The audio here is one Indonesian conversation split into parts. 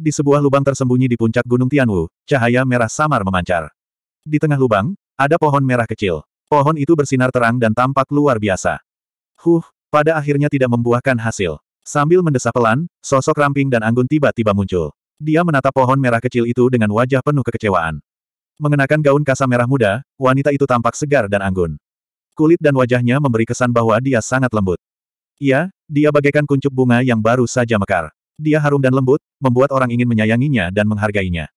Di sebuah lubang tersembunyi di puncak Gunung Tianwu, cahaya merah samar memancar. Di tengah lubang, ada pohon merah kecil. Pohon itu bersinar terang dan tampak luar biasa. Huh, pada akhirnya tidak membuahkan hasil. Sambil mendesah pelan, sosok ramping dan anggun tiba-tiba muncul. Dia menatap pohon merah kecil itu dengan wajah penuh kekecewaan. Mengenakan gaun kasa merah muda, wanita itu tampak segar dan anggun. Kulit dan wajahnya memberi kesan bahwa dia sangat lembut. Iya, dia bagaikan kuncup bunga yang baru saja mekar. Dia harum dan lembut, membuat orang ingin menyayanginya dan menghargainya.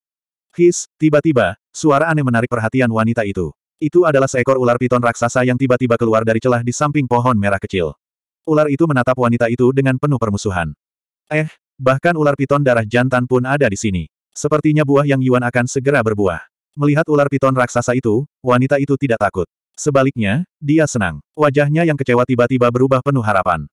His, tiba-tiba, suara aneh menarik perhatian wanita itu. Itu adalah seekor ular piton raksasa yang tiba-tiba keluar dari celah di samping pohon merah kecil. Ular itu menatap wanita itu dengan penuh permusuhan. Eh, bahkan ular piton darah jantan pun ada di sini. Sepertinya buah yang Yuan akan segera berbuah. Melihat ular piton raksasa itu, wanita itu tidak takut. Sebaliknya, dia senang. Wajahnya yang kecewa tiba-tiba berubah penuh harapan.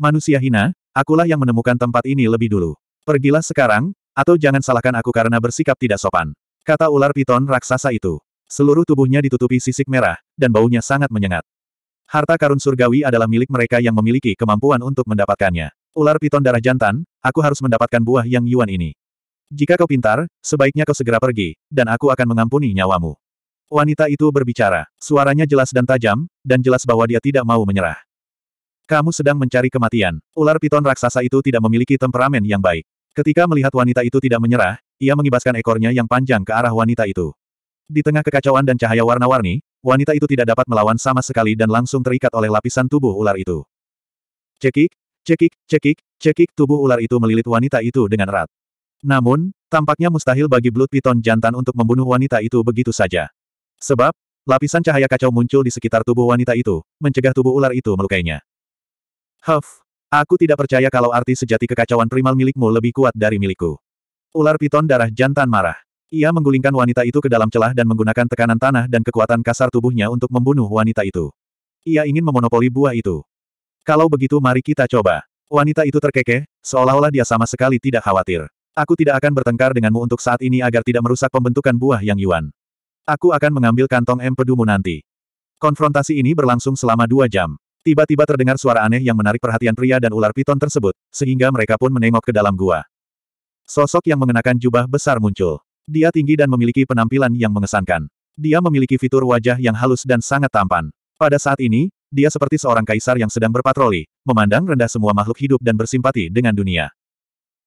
Manusia hina, akulah yang menemukan tempat ini lebih dulu. Pergilah sekarang, atau jangan salahkan aku karena bersikap tidak sopan. Kata ular piton raksasa itu. Seluruh tubuhnya ditutupi sisik merah, dan baunya sangat menyengat. Harta karun surgawi adalah milik mereka yang memiliki kemampuan untuk mendapatkannya. Ular piton darah jantan, aku harus mendapatkan buah yang yuan ini. Jika kau pintar, sebaiknya kau segera pergi, dan aku akan mengampuni nyawamu. Wanita itu berbicara. Suaranya jelas dan tajam, dan jelas bahwa dia tidak mau menyerah. Kamu sedang mencari kematian. Ular piton raksasa itu tidak memiliki temperamen yang baik. Ketika melihat wanita itu tidak menyerah, ia mengibaskan ekornya yang panjang ke arah wanita itu. Di tengah kekacauan dan cahaya warna-warni, wanita itu tidak dapat melawan sama sekali dan langsung terikat oleh lapisan tubuh ular itu. Cekik, cekik, cekik, cekik tubuh ular itu melilit wanita itu dengan erat. Namun, tampaknya mustahil bagi Blood Piton jantan untuk membunuh wanita itu begitu saja. Sebab, lapisan cahaya kacau muncul di sekitar tubuh wanita itu, mencegah tubuh ular itu melukainya. Huff, aku tidak percaya kalau arti sejati kekacauan primal milikmu lebih kuat dari milikku. Ular piton darah jantan marah. Ia menggulingkan wanita itu ke dalam celah dan menggunakan tekanan tanah dan kekuatan kasar tubuhnya untuk membunuh wanita itu. Ia ingin memonopoli buah itu. Kalau begitu mari kita coba. Wanita itu terkekeh, seolah-olah dia sama sekali tidak khawatir. Aku tidak akan bertengkar denganmu untuk saat ini agar tidak merusak pembentukan buah yang Yuan. Aku akan mengambil kantong empedumu nanti. Konfrontasi ini berlangsung selama dua jam. Tiba-tiba terdengar suara aneh yang menarik perhatian pria dan ular piton tersebut, sehingga mereka pun menengok ke dalam gua. Sosok yang mengenakan jubah besar muncul. Dia tinggi dan memiliki penampilan yang mengesankan. Dia memiliki fitur wajah yang halus dan sangat tampan. Pada saat ini, dia seperti seorang kaisar yang sedang berpatroli, memandang rendah semua makhluk hidup dan bersimpati dengan dunia.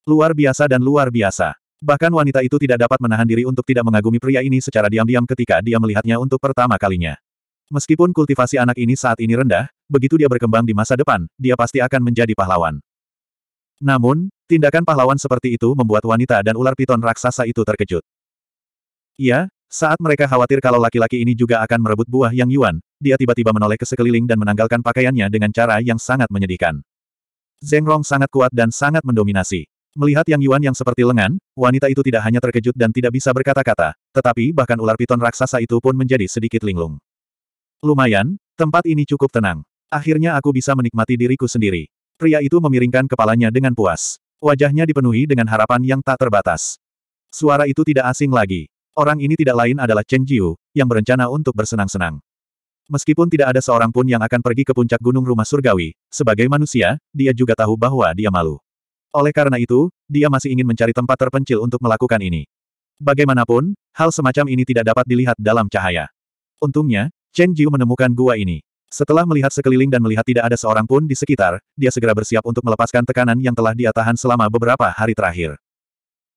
Luar biasa dan luar biasa. Bahkan wanita itu tidak dapat menahan diri untuk tidak mengagumi pria ini secara diam-diam ketika dia melihatnya untuk pertama kalinya. Meskipun kultivasi anak ini saat ini rendah, begitu dia berkembang di masa depan, dia pasti akan menjadi pahlawan. Namun, tindakan pahlawan seperti itu membuat wanita dan ular piton raksasa itu terkejut. Iya, saat mereka khawatir kalau laki-laki ini juga akan merebut buah yang Yuan, dia tiba-tiba menoleh ke sekeliling dan menanggalkan pakaiannya dengan cara yang sangat menyedihkan. Zeng Rong sangat kuat dan sangat mendominasi. Melihat Yang Yuan yang seperti lengan, wanita itu tidak hanya terkejut dan tidak bisa berkata-kata, tetapi bahkan ular piton raksasa itu pun menjadi sedikit linglung. Lumayan, tempat ini cukup tenang. Akhirnya aku bisa menikmati diriku sendiri. Pria itu memiringkan kepalanya dengan puas. Wajahnya dipenuhi dengan harapan yang tak terbatas. Suara itu tidak asing lagi. Orang ini tidak lain adalah Chen Jiu, yang berencana untuk bersenang-senang. Meskipun tidak ada seorang pun yang akan pergi ke puncak gunung rumah surgawi, sebagai manusia, dia juga tahu bahwa dia malu. Oleh karena itu, dia masih ingin mencari tempat terpencil untuk melakukan ini. Bagaimanapun, hal semacam ini tidak dapat dilihat dalam cahaya. Untungnya, Chen Jiu menemukan gua ini. Setelah melihat sekeliling dan melihat tidak ada seorang pun di sekitar, dia segera bersiap untuk melepaskan tekanan yang telah dia tahan selama beberapa hari terakhir.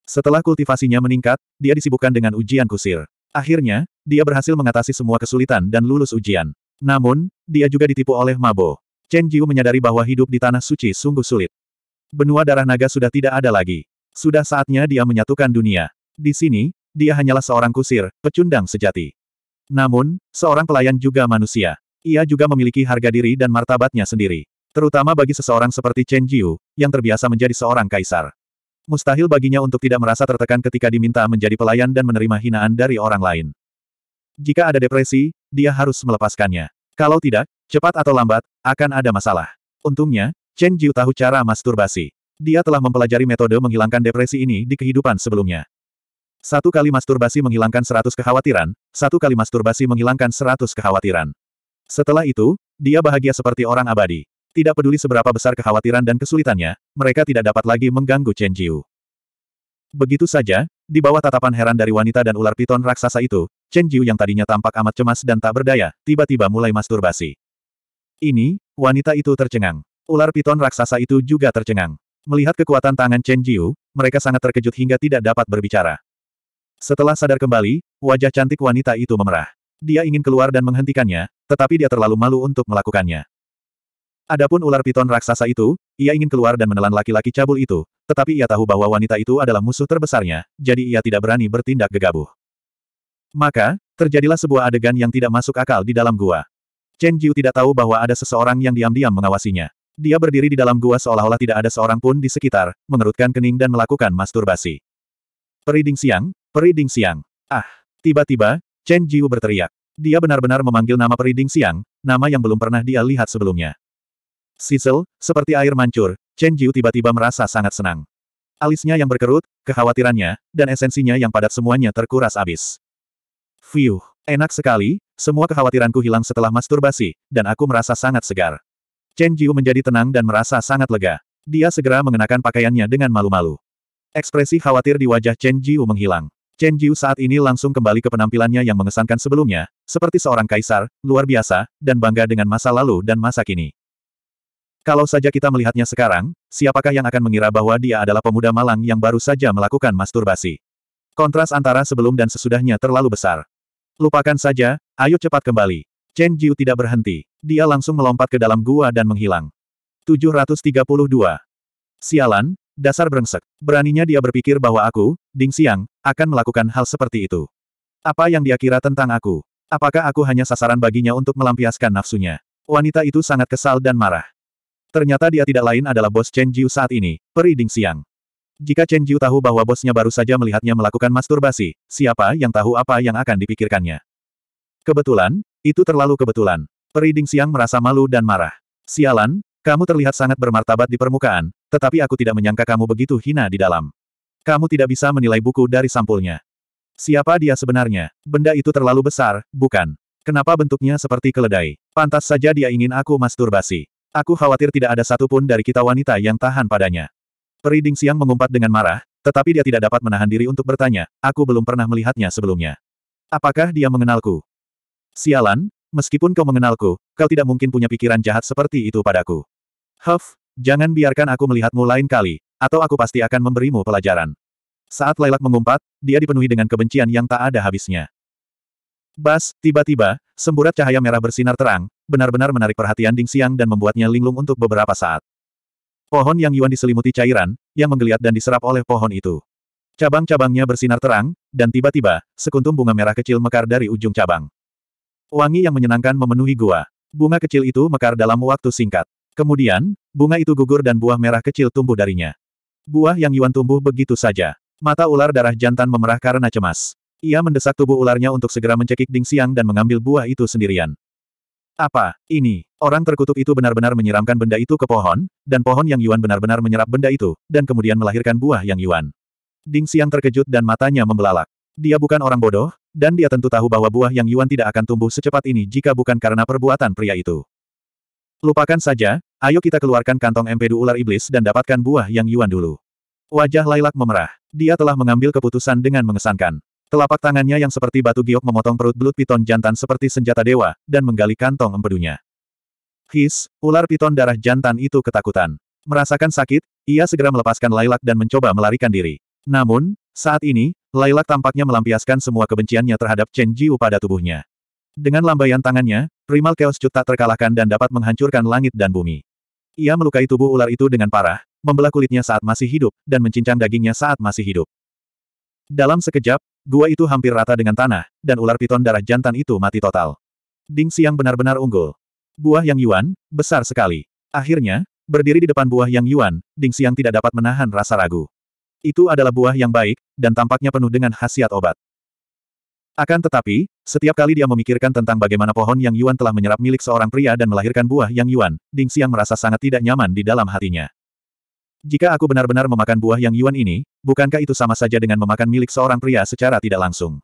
Setelah kultivasinya meningkat, dia disibukkan dengan ujian kusir. Akhirnya, dia berhasil mengatasi semua kesulitan dan lulus ujian. Namun, dia juga ditipu oleh Mabo. Chen Jiu menyadari bahwa hidup di Tanah Suci sungguh sulit. Benua darah naga sudah tidak ada lagi. Sudah saatnya dia menyatukan dunia. Di sini, dia hanyalah seorang kusir, pecundang sejati. Namun, seorang pelayan juga manusia. Ia juga memiliki harga diri dan martabatnya sendiri. Terutama bagi seseorang seperti Chen Jiu, yang terbiasa menjadi seorang kaisar. Mustahil baginya untuk tidak merasa tertekan ketika diminta menjadi pelayan dan menerima hinaan dari orang lain. Jika ada depresi, dia harus melepaskannya. Kalau tidak, cepat atau lambat, akan ada masalah. Untungnya, Chen Jiu tahu cara masturbasi. Dia telah mempelajari metode menghilangkan depresi ini di kehidupan sebelumnya. Satu kali masturbasi menghilangkan seratus kekhawatiran, satu kali masturbasi menghilangkan seratus kekhawatiran. Setelah itu, dia bahagia seperti orang abadi. Tidak peduli seberapa besar kekhawatiran dan kesulitannya, mereka tidak dapat lagi mengganggu Chen Jiu. Begitu saja, di bawah tatapan heran dari wanita dan ular piton raksasa itu, Chen Jiu yang tadinya tampak amat cemas dan tak berdaya, tiba-tiba mulai masturbasi. Ini, wanita itu tercengang. Ular piton raksasa itu juga tercengang. Melihat kekuatan tangan Chen Jiu, mereka sangat terkejut hingga tidak dapat berbicara. Setelah sadar kembali, wajah cantik wanita itu memerah. Dia ingin keluar dan menghentikannya, tetapi dia terlalu malu untuk melakukannya. Adapun ular piton raksasa itu, ia ingin keluar dan menelan laki-laki cabul itu, tetapi ia tahu bahwa wanita itu adalah musuh terbesarnya, jadi ia tidak berani bertindak gegabah. Maka, terjadilah sebuah adegan yang tidak masuk akal di dalam gua. Chen Jiu tidak tahu bahwa ada seseorang yang diam-diam mengawasinya. Dia berdiri di dalam gua seolah-olah tidak ada seorang pun di sekitar, mengerutkan kening dan melakukan masturbasi. Periding siang, periding siang. Ah, tiba-tiba, Chen Jiu berteriak. Dia benar-benar memanggil nama Periding Siang, nama yang belum pernah dia lihat sebelumnya. Sisel seperti air mancur, Chen Jiu tiba-tiba merasa sangat senang. Alisnya yang berkerut, kekhawatirannya, dan esensinya yang padat semuanya terkuras abis. Fiuh, enak sekali, semua kekhawatiranku hilang setelah masturbasi, dan aku merasa sangat segar. Chen Jiu menjadi tenang dan merasa sangat lega. Dia segera mengenakan pakaiannya dengan malu-malu. Ekspresi khawatir di wajah Chen Jiu menghilang. Chen Jiu saat ini langsung kembali ke penampilannya yang mengesankan sebelumnya, seperti seorang kaisar, luar biasa, dan bangga dengan masa lalu dan masa kini. Kalau saja kita melihatnya sekarang, siapakah yang akan mengira bahwa dia adalah pemuda malang yang baru saja melakukan masturbasi? Kontras antara sebelum dan sesudahnya terlalu besar. Lupakan saja, ayo cepat kembali. Chen Jiu tidak berhenti. Dia langsung melompat ke dalam gua dan menghilang. 732. Sialan, Dasar brengsek. Beraninya dia berpikir bahwa aku, Ding Xiang, akan melakukan hal seperti itu. Apa yang dia kira tentang aku? Apakah aku hanya sasaran baginya untuk melampiaskan nafsunya? Wanita itu sangat kesal dan marah. Ternyata dia tidak lain adalah bos Chen Jiu saat ini, peri Ding Xiang. Jika Chen Jiu tahu bahwa bosnya baru saja melihatnya melakukan masturbasi, siapa yang tahu apa yang akan dipikirkannya? Kebetulan, itu terlalu kebetulan. Peri Ding Xiang merasa malu dan marah. Sialan, kamu terlihat sangat bermartabat di permukaan, tetapi aku tidak menyangka kamu begitu hina di dalam. Kamu tidak bisa menilai buku dari sampulnya. Siapa dia sebenarnya? Benda itu terlalu besar, bukan? Kenapa bentuknya seperti keledai? Pantas saja dia ingin aku masturbasi. Aku khawatir tidak ada satupun dari kita wanita yang tahan padanya. Periding siang mengumpat dengan marah, tetapi dia tidak dapat menahan diri untuk bertanya, aku belum pernah melihatnya sebelumnya. Apakah dia mengenalku? Sialan, meskipun kau mengenalku, kau tidak mungkin punya pikiran jahat seperti itu padaku. Huff, jangan biarkan aku melihatmu lain kali, atau aku pasti akan memberimu pelajaran. Saat Lailak mengumpat, dia dipenuhi dengan kebencian yang tak ada habisnya. Bas, tiba-tiba, semburat cahaya merah bersinar terang, benar-benar menarik perhatian Ding Xiang dan membuatnya linglung untuk beberapa saat. Pohon yang Yuan diselimuti cairan, yang menggeliat dan diserap oleh pohon itu. Cabang-cabangnya bersinar terang, dan tiba-tiba, sekuntum bunga merah kecil mekar dari ujung cabang. Wangi yang menyenangkan memenuhi gua. Bunga kecil itu mekar dalam waktu singkat. Kemudian, bunga itu gugur dan buah merah kecil tumbuh darinya. Buah yang Yuan tumbuh begitu saja. Mata ular darah jantan memerah karena cemas. Ia mendesak tubuh ularnya untuk segera mencekik Ding Xiang dan mengambil buah itu sendirian. Apa, ini, orang terkutuk itu benar-benar menyiramkan benda itu ke pohon, dan pohon yang Yuan benar-benar menyerap benda itu, dan kemudian melahirkan buah yang Yuan. Ding Xiang terkejut dan matanya membelalak. Dia bukan orang bodoh, dan dia tentu tahu bahwa buah yang Yuan tidak akan tumbuh secepat ini jika bukan karena perbuatan pria itu. Lupakan saja, Ayo kita keluarkan kantong empedu ular iblis dan dapatkan buah yang Yuan dulu. Wajah Lailak memerah. Dia telah mengambil keputusan dengan mengesankan. Telapak tangannya yang seperti batu giok memotong perut belut piton jantan seperti senjata dewa, dan menggali kantong empedunya. His, ular piton darah jantan itu ketakutan. Merasakan sakit, ia segera melepaskan Lailak dan mencoba melarikan diri. Namun, saat ini, Lailak tampaknya melampiaskan semua kebenciannya terhadap Chen Jiu pada tubuhnya. Dengan lambaian tangannya, primal chaos cut tak terkalahkan dan dapat menghancurkan langit dan bumi. Ia melukai tubuh ular itu dengan parah, membelah kulitnya saat masih hidup, dan mencincang dagingnya saat masih hidup. Dalam sekejap, gua itu hampir rata dengan tanah, dan ular piton darah jantan itu mati total. Ding Xiang benar-benar unggul. Buah yang Yuan, besar sekali. Akhirnya, berdiri di depan buah yang Yuan, Ding Xiang tidak dapat menahan rasa ragu. Itu adalah buah yang baik, dan tampaknya penuh dengan khasiat obat. Akan tetapi, setiap kali dia memikirkan tentang bagaimana pohon yang Yuan telah menyerap milik seorang pria dan melahirkan buah yang Yuan, Ding Xiang merasa sangat tidak nyaman di dalam hatinya. Jika aku benar-benar memakan buah yang Yuan ini, bukankah itu sama saja dengan memakan milik seorang pria secara tidak langsung?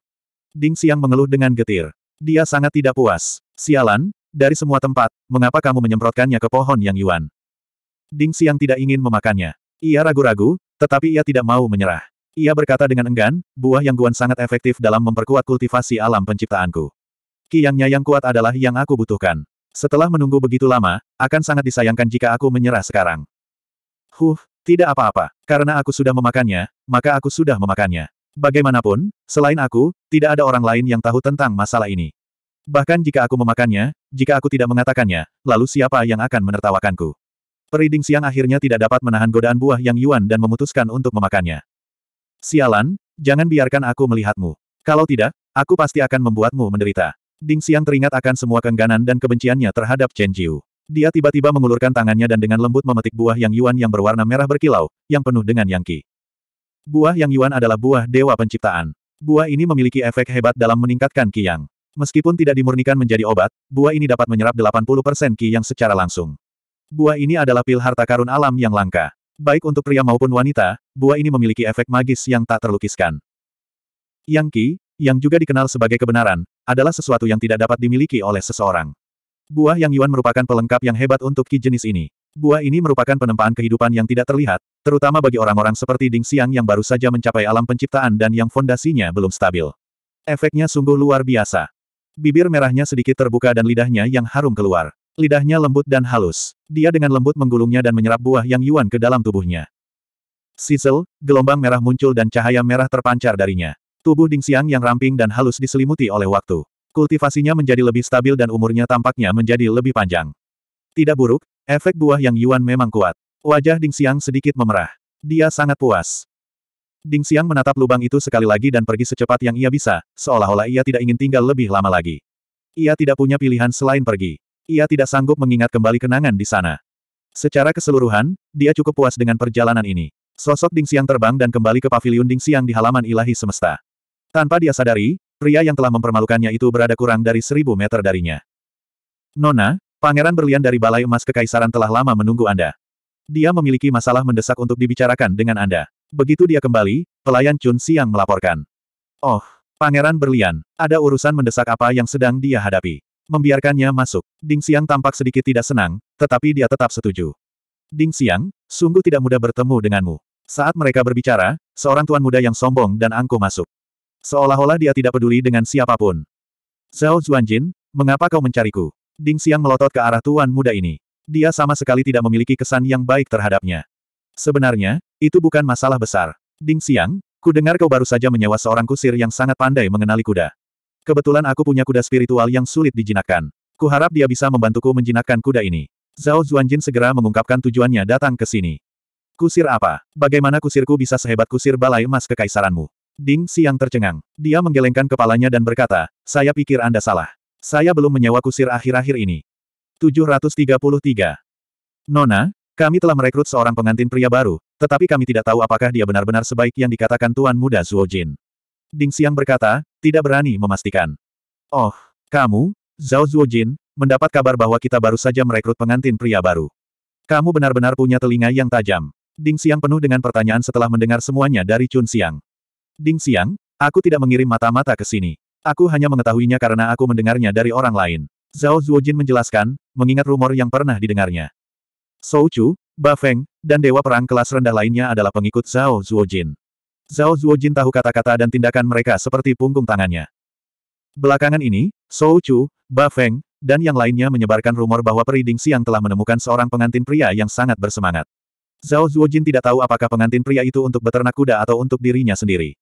Ding Xiang mengeluh dengan getir. Dia sangat tidak puas. Sialan, dari semua tempat, mengapa kamu menyemprotkannya ke pohon yang Yuan? Ding Xiang tidak ingin memakannya. Ia ragu-ragu, tetapi ia tidak mau menyerah. Ia berkata dengan enggan, buah yang guan sangat efektif dalam memperkuat kultivasi alam penciptaanku. Kiangnya yang kuat adalah yang aku butuhkan. Setelah menunggu begitu lama, akan sangat disayangkan jika aku menyerah sekarang. Huh, tidak apa-apa. Karena aku sudah memakannya, maka aku sudah memakannya. Bagaimanapun, selain aku, tidak ada orang lain yang tahu tentang masalah ini. Bahkan jika aku memakannya, jika aku tidak mengatakannya, lalu siapa yang akan menertawakanku? Periding siang akhirnya tidak dapat menahan godaan buah yang Yuan dan memutuskan untuk memakannya. Sialan, jangan biarkan aku melihatmu. Kalau tidak, aku pasti akan membuatmu menderita. Ding Xiang teringat akan semua keengganan dan kebenciannya terhadap Chen Jiu. Dia tiba-tiba mengulurkan tangannya dan dengan lembut memetik buah yang yuan yang berwarna merah berkilau, yang penuh dengan yangki. Buah yang yuan adalah buah dewa penciptaan. Buah ini memiliki efek hebat dalam meningkatkan yang. Meskipun tidak dimurnikan menjadi obat, buah ini dapat menyerap 80% ki yang secara langsung. Buah ini adalah pil harta karun alam yang langka. Baik untuk pria maupun wanita, buah ini memiliki efek magis yang tak terlukiskan. Yang Qi, yang juga dikenal sebagai kebenaran, adalah sesuatu yang tidak dapat dimiliki oleh seseorang. Buah yang Yuan merupakan pelengkap yang hebat untuk Qi jenis ini. Buah ini merupakan penempaan kehidupan yang tidak terlihat, terutama bagi orang-orang seperti Ding Xiang yang baru saja mencapai alam penciptaan dan yang fondasinya belum stabil. Efeknya sungguh luar biasa. Bibir merahnya sedikit terbuka dan lidahnya yang harum keluar. Lidahnya lembut dan halus. Dia dengan lembut menggulungnya dan menyerap buah yang Yuan ke dalam tubuhnya. Sisel, gelombang merah muncul dan cahaya merah terpancar darinya. Tubuh Ding Xiang yang ramping dan halus diselimuti oleh waktu. Kultivasinya menjadi lebih stabil dan umurnya tampaknya menjadi lebih panjang. Tidak buruk, efek buah yang Yuan memang kuat. Wajah Ding Xiang sedikit memerah. Dia sangat puas. Ding Xiang menatap lubang itu sekali lagi dan pergi secepat yang ia bisa, seolah-olah ia tidak ingin tinggal lebih lama lagi. Ia tidak punya pilihan selain pergi. Ia tidak sanggup mengingat kembali kenangan di sana. Secara keseluruhan, dia cukup puas dengan perjalanan ini. Sosok Ding Siang terbang dan kembali ke pavilion Ding Siang di halaman ilahi semesta. Tanpa dia sadari, pria yang telah mempermalukannya itu berada kurang dari seribu meter darinya. Nona, pangeran berlian dari Balai Emas Kekaisaran telah lama menunggu Anda. Dia memiliki masalah mendesak untuk dibicarakan dengan Anda. Begitu dia kembali, pelayan Chun Xiang melaporkan. Oh, pangeran berlian, ada urusan mendesak apa yang sedang dia hadapi. Membiarkannya masuk. Ding Xiang tampak sedikit tidak senang, tetapi dia tetap setuju. Ding Xiang, sungguh tidak mudah bertemu denganmu. Saat mereka berbicara, seorang tuan muda yang sombong dan angkuh masuk. Seolah-olah dia tidak peduli dengan siapapun. Zhao Zhuanjin, mengapa kau mencariku? Ding Xiang melotot ke arah tuan muda ini. Dia sama sekali tidak memiliki kesan yang baik terhadapnya. Sebenarnya, itu bukan masalah besar. Ding Xiang, ku dengar kau baru saja menyewa seorang kusir yang sangat pandai mengenali kuda. Kebetulan aku punya kuda spiritual yang sulit dijinakkan. Kuharap dia bisa membantuku menjinakkan kuda ini. Zhao Zhuanjin segera mengungkapkan tujuannya datang ke sini. Kusir apa? Bagaimana kusirku bisa sehebat kusir balai emas kekaisaranmu? Ding Siang tercengang. Dia menggelengkan kepalanya dan berkata, saya pikir Anda salah. Saya belum menyewa kusir akhir-akhir ini. 733. Nona, kami telah merekrut seorang pengantin pria baru, tetapi kami tidak tahu apakah dia benar-benar sebaik yang dikatakan Tuan Muda Zuo Jin. Ding Siang berkata, tidak berani memastikan. Oh, kamu, Zhao Zuojin, mendapat kabar bahwa kita baru saja merekrut pengantin pria baru. Kamu benar-benar punya telinga yang tajam. Ding Xiang penuh dengan pertanyaan setelah mendengar semuanya dari Chun Xiang. Ding Xiang, aku tidak mengirim mata-mata ke sini. Aku hanya mengetahuinya karena aku mendengarnya dari orang lain. Zhao Zuojin menjelaskan, mengingat rumor yang pernah didengarnya. Shou Chu, Ba Feng, dan Dewa Perang kelas rendah lainnya adalah pengikut Zhao Zuojin. Zhao Zuojin tahu kata-kata dan tindakan mereka seperti punggung tangannya. Belakangan ini, Shou Chu, Ba Feng, dan yang lainnya menyebarkan rumor bahwa Periding Siang telah menemukan seorang pengantin pria yang sangat bersemangat. Zhao Zuojin tidak tahu apakah pengantin pria itu untuk beternak kuda atau untuk dirinya sendiri.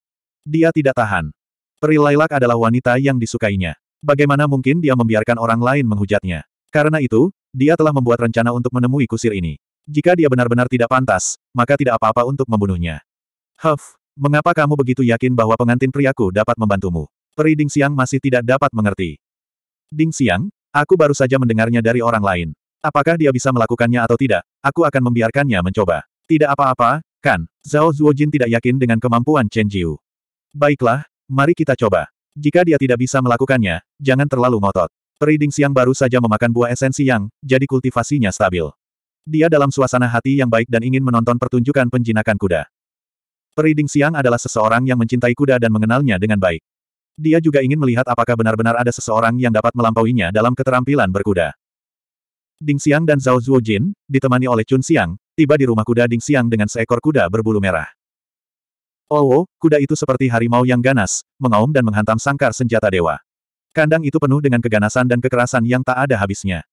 Dia tidak tahan. Peri Lailak adalah wanita yang disukainya. Bagaimana mungkin dia membiarkan orang lain menghujatnya? Karena itu, dia telah membuat rencana untuk menemui kusir ini. Jika dia benar-benar tidak pantas, maka tidak apa-apa untuk membunuhnya. Huff, Mengapa kamu begitu yakin bahwa pengantin priaku dapat membantumu? Peri Ding Xiang masih tidak dapat mengerti. Ding Xiang, aku baru saja mendengarnya dari orang lain. Apakah dia bisa melakukannya atau tidak, aku akan membiarkannya mencoba. Tidak apa-apa, kan? Zhao Zuojin tidak yakin dengan kemampuan Chen Jiu. Baiklah, mari kita coba. Jika dia tidak bisa melakukannya, jangan terlalu ngotot. Peri Ding Xiang baru saja memakan buah esensi yang, jadi kultivasinya stabil. Dia dalam suasana hati yang baik dan ingin menonton pertunjukan penjinakan kuda. Periding Siang adalah seseorang yang mencintai kuda dan mengenalnya dengan baik. Dia juga ingin melihat apakah benar-benar ada seseorang yang dapat melampauinya dalam keterampilan berkuda. Ding Xiang dan Zhao Zhuojin, ditemani oleh Chun Xiang, tiba di rumah kuda Ding Xiang dengan seekor kuda berbulu merah. Oh, oh, kuda itu seperti harimau yang ganas, mengaum dan menghantam sangkar senjata dewa. Kandang itu penuh dengan keganasan dan kekerasan yang tak ada habisnya.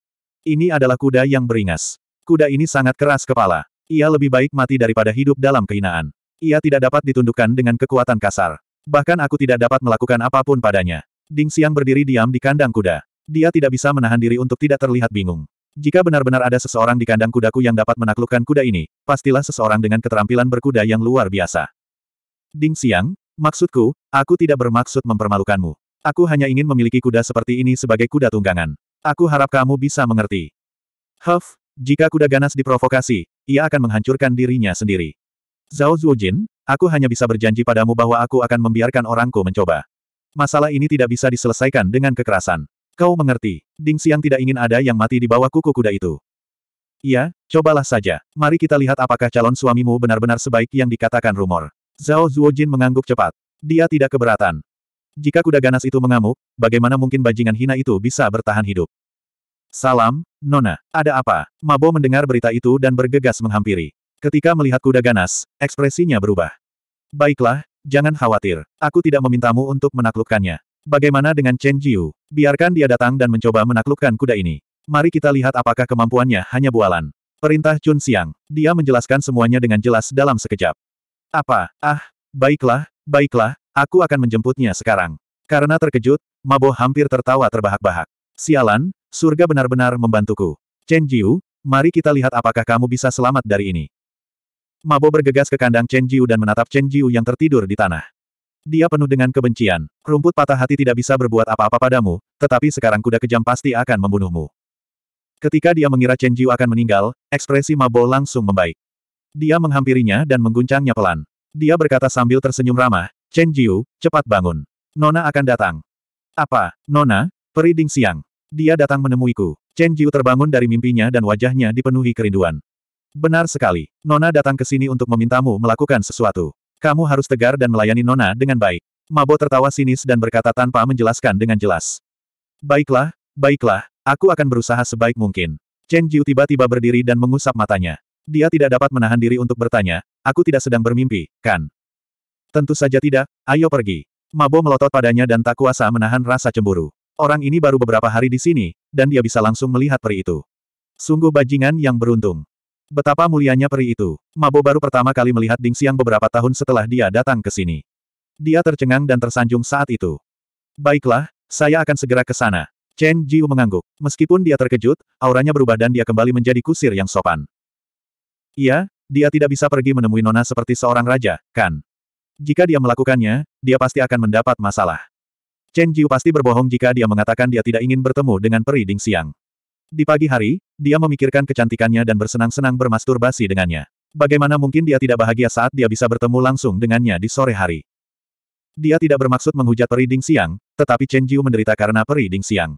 Ini adalah kuda yang beringas. Kuda ini sangat keras kepala. Ia lebih baik mati daripada hidup dalam kehinaan. Ia tidak dapat ditundukkan dengan kekuatan kasar. Bahkan aku tidak dapat melakukan apapun padanya. Ding Xiang berdiri diam di kandang kuda. Dia tidak bisa menahan diri untuk tidak terlihat bingung. Jika benar-benar ada seseorang di kandang kudaku yang dapat menaklukkan kuda ini, pastilah seseorang dengan keterampilan berkuda yang luar biasa. Ding Xiang, maksudku, aku tidak bermaksud mempermalukanmu. Aku hanya ingin memiliki kuda seperti ini sebagai kuda tunggangan. Aku harap kamu bisa mengerti. Huff, jika kuda ganas diprovokasi, ia akan menghancurkan dirinya sendiri. Zhao Zujin, aku hanya bisa berjanji padamu bahwa aku akan membiarkan orangku mencoba. Masalah ini tidak bisa diselesaikan dengan kekerasan. Kau mengerti, Ding Xiang tidak ingin ada yang mati di bawah kuku kuda itu. Iya, cobalah saja. Mari kita lihat apakah calon suamimu benar-benar sebaik yang dikatakan rumor. Zhao Zhuojin mengangguk cepat. Dia tidak keberatan. Jika kuda ganas itu mengamuk, bagaimana mungkin bajingan hina itu bisa bertahan hidup? Salam, Nona. Ada apa? Mabo mendengar berita itu dan bergegas menghampiri. Ketika melihat kuda ganas, ekspresinya berubah. Baiklah, jangan khawatir. Aku tidak memintamu untuk menaklukkannya. Bagaimana dengan Chen Jiu? Biarkan dia datang dan mencoba menaklukkan kuda ini. Mari kita lihat apakah kemampuannya hanya bualan. Perintah Chun Xiang. Dia menjelaskan semuanya dengan jelas dalam sekejap. Apa? Ah, baiklah, baiklah, aku akan menjemputnya sekarang. Karena terkejut, Mabo hampir tertawa terbahak-bahak. Sialan, surga benar-benar membantuku. Chen Jiu, mari kita lihat apakah kamu bisa selamat dari ini. Mabo bergegas ke kandang Chen Jiu dan menatap Chen Jiu yang tertidur di tanah. Dia penuh dengan kebencian. Rumput patah hati tidak bisa berbuat apa-apa padamu, tetapi sekarang kuda kejam pasti akan membunuhmu. Ketika dia mengira Chen Jiu akan meninggal, ekspresi Mabo langsung membaik. Dia menghampirinya dan mengguncangnya pelan. Dia berkata sambil tersenyum ramah, Chen Jiu, cepat bangun. Nona akan datang. Apa, Nona? Periding siang. Dia datang menemuiku. Chen Jiu terbangun dari mimpinya dan wajahnya dipenuhi kerinduan. Benar sekali. Nona datang ke sini untuk memintamu melakukan sesuatu. Kamu harus tegar dan melayani Nona dengan baik. Mabo tertawa sinis dan berkata tanpa menjelaskan dengan jelas. Baiklah, baiklah, aku akan berusaha sebaik mungkin. Chen Jiu tiba-tiba berdiri dan mengusap matanya. Dia tidak dapat menahan diri untuk bertanya, aku tidak sedang bermimpi, kan? Tentu saja tidak, ayo pergi. Mabo melotot padanya dan tak kuasa menahan rasa cemburu. Orang ini baru beberapa hari di sini, dan dia bisa langsung melihat peri itu. Sungguh bajingan yang beruntung. Betapa mulianya peri itu. Mabo baru pertama kali melihat Ding Xiang beberapa tahun setelah dia datang ke sini. Dia tercengang dan tersanjung saat itu. Baiklah, saya akan segera ke sana. Chen Jiu mengangguk. Meskipun dia terkejut, auranya berubah dan dia kembali menjadi kusir yang sopan. Iya, dia tidak bisa pergi menemui Nona seperti seorang raja, kan? Jika dia melakukannya, dia pasti akan mendapat masalah. Chen Jiu pasti berbohong jika dia mengatakan dia tidak ingin bertemu dengan Peri Ding Xiang. Di pagi hari, dia memikirkan kecantikannya dan bersenang-senang bermasturbasi dengannya. Bagaimana mungkin dia tidak bahagia saat dia bisa bertemu langsung dengannya di sore hari? Dia tidak bermaksud menghujat periding siang, tetapi Chen Jiu menderita karena periding siang.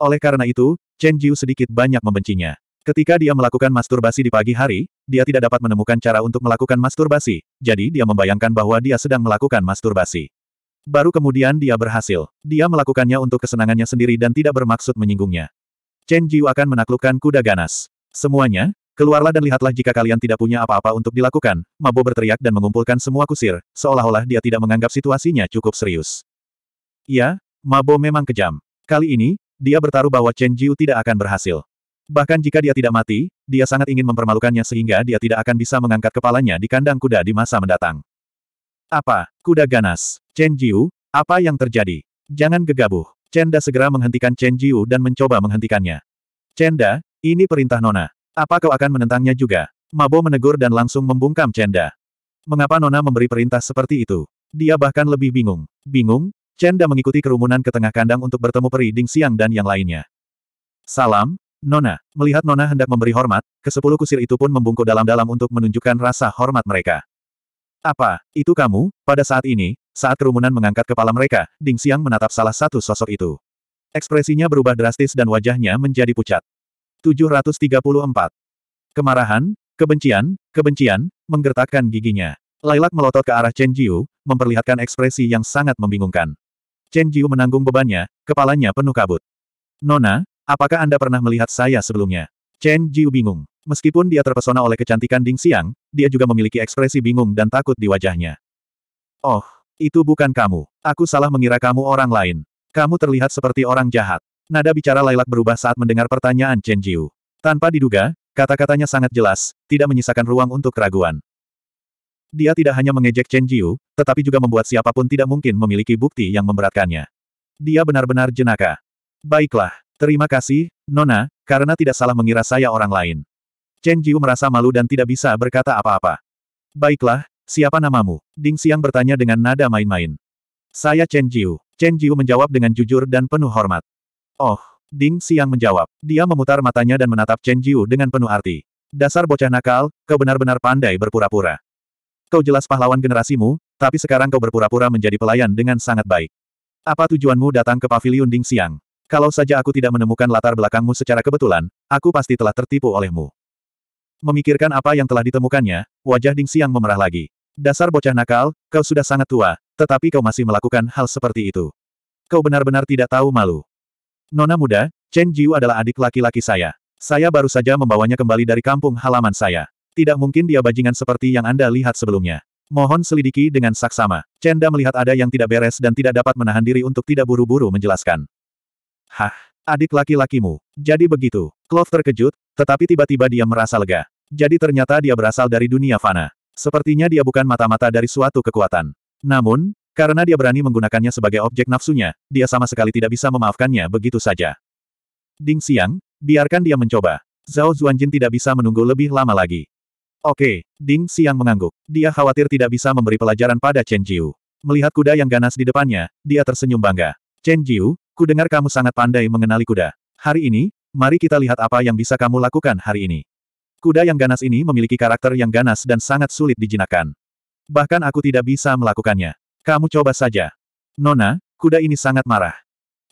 Oleh karena itu, Chen Jiu sedikit banyak membencinya. Ketika dia melakukan masturbasi di pagi hari, dia tidak dapat menemukan cara untuk melakukan masturbasi, jadi dia membayangkan bahwa dia sedang melakukan masturbasi. Baru kemudian dia berhasil. Dia melakukannya untuk kesenangannya sendiri dan tidak bermaksud menyinggungnya. Chen Jiu akan menaklukkan kuda ganas. Semuanya, keluarlah dan lihatlah jika kalian tidak punya apa-apa untuk dilakukan, Mabo berteriak dan mengumpulkan semua kusir, seolah-olah dia tidak menganggap situasinya cukup serius. Ya, Mabo memang kejam. Kali ini, dia bertaruh bahwa Chen Jiu tidak akan berhasil. Bahkan jika dia tidak mati, dia sangat ingin mempermalukannya sehingga dia tidak akan bisa mengangkat kepalanya di kandang kuda di masa mendatang. Apa? Kuda ganas. Chen Jiu, apa yang terjadi? Jangan gegabah. Chenda segera menghentikan Chen Jiu dan mencoba menghentikannya. Chenda, ini perintah Nona. Apa kau akan menentangnya juga? Mabo menegur dan langsung membungkam Chenda. Mengapa Nona memberi perintah seperti itu? Dia bahkan lebih bingung. Bingung? Chenda mengikuti kerumunan ke tengah kandang untuk bertemu Peri Ding Siang dan yang lainnya. Salam, Nona. Melihat Nona hendak memberi hormat, kesepuluh kusir itu pun membungkuk dalam-dalam untuk menunjukkan rasa hormat mereka. Apa, itu kamu? Pada saat ini, saat kerumunan mengangkat kepala mereka, Ding Xiang menatap salah satu sosok itu. Ekspresinya berubah drastis dan wajahnya menjadi pucat. 734. Kemarahan, kebencian, kebencian, menggertakkan giginya. Lailak melotot ke arah Chen Jiu, memperlihatkan ekspresi yang sangat membingungkan. Chen Jiu menanggung bebannya, kepalanya penuh kabut. Nona, apakah Anda pernah melihat saya sebelumnya? Chen Jiu bingung. Meskipun dia terpesona oleh kecantikan Ding Xiang, dia juga memiliki ekspresi bingung dan takut di wajahnya. Oh, itu bukan kamu. Aku salah mengira kamu orang lain. Kamu terlihat seperti orang jahat. Nada bicara Lailak berubah saat mendengar pertanyaan Chen Jiu. Tanpa diduga, kata-katanya sangat jelas, tidak menyisakan ruang untuk keraguan. Dia tidak hanya mengejek Chen Jiu, tetapi juga membuat siapapun tidak mungkin memiliki bukti yang memberatkannya. Dia benar-benar jenaka. Baiklah, terima kasih, Nona, karena tidak salah mengira saya orang lain. Chen Jiu merasa malu dan tidak bisa berkata apa-apa. Baiklah, siapa namamu? Ding Xiang bertanya dengan nada main-main. Saya Chen Jiu. Chen Jiu menjawab dengan jujur dan penuh hormat. Oh, Ding Xiang menjawab. Dia memutar matanya dan menatap Chen Jiu dengan penuh arti. Dasar bocah nakal, kau benar-benar pandai berpura-pura. Kau jelas pahlawan generasimu, tapi sekarang kau berpura-pura menjadi pelayan dengan sangat baik. Apa tujuanmu datang ke pavilion Ding Xiang? Kalau saja aku tidak menemukan latar belakangmu secara kebetulan, aku pasti telah tertipu olehmu. Memikirkan apa yang telah ditemukannya, wajah Ding Xiang memerah lagi. Dasar bocah nakal, kau sudah sangat tua, tetapi kau masih melakukan hal seperti itu. Kau benar-benar tidak tahu malu. Nona muda, Chen Jiu adalah adik laki-laki saya. Saya baru saja membawanya kembali dari kampung halaman saya. Tidak mungkin dia bajingan seperti yang Anda lihat sebelumnya. Mohon selidiki dengan saksama. Chenda melihat ada yang tidak beres dan tidak dapat menahan diri untuk tidak buru-buru menjelaskan. Hah? Adik laki-lakimu. Jadi begitu. Cloth terkejut, tetapi tiba-tiba dia merasa lega. Jadi ternyata dia berasal dari dunia fana. Sepertinya dia bukan mata-mata dari suatu kekuatan. Namun, karena dia berani menggunakannya sebagai objek nafsunya, dia sama sekali tidak bisa memaafkannya begitu saja. Ding Xiang, biarkan dia mencoba. Zhao Zuanjin tidak bisa menunggu lebih lama lagi. Oke, Ding Xiang mengangguk. Dia khawatir tidak bisa memberi pelajaran pada Chen Jiu. Melihat kuda yang ganas di depannya, dia tersenyum bangga. Chen Jiu, Kudengar kamu sangat pandai mengenali kuda. Hari ini, mari kita lihat apa yang bisa kamu lakukan hari ini. Kuda yang ganas ini memiliki karakter yang ganas dan sangat sulit dijinakkan. Bahkan aku tidak bisa melakukannya. Kamu coba saja. Nona, kuda ini sangat marah.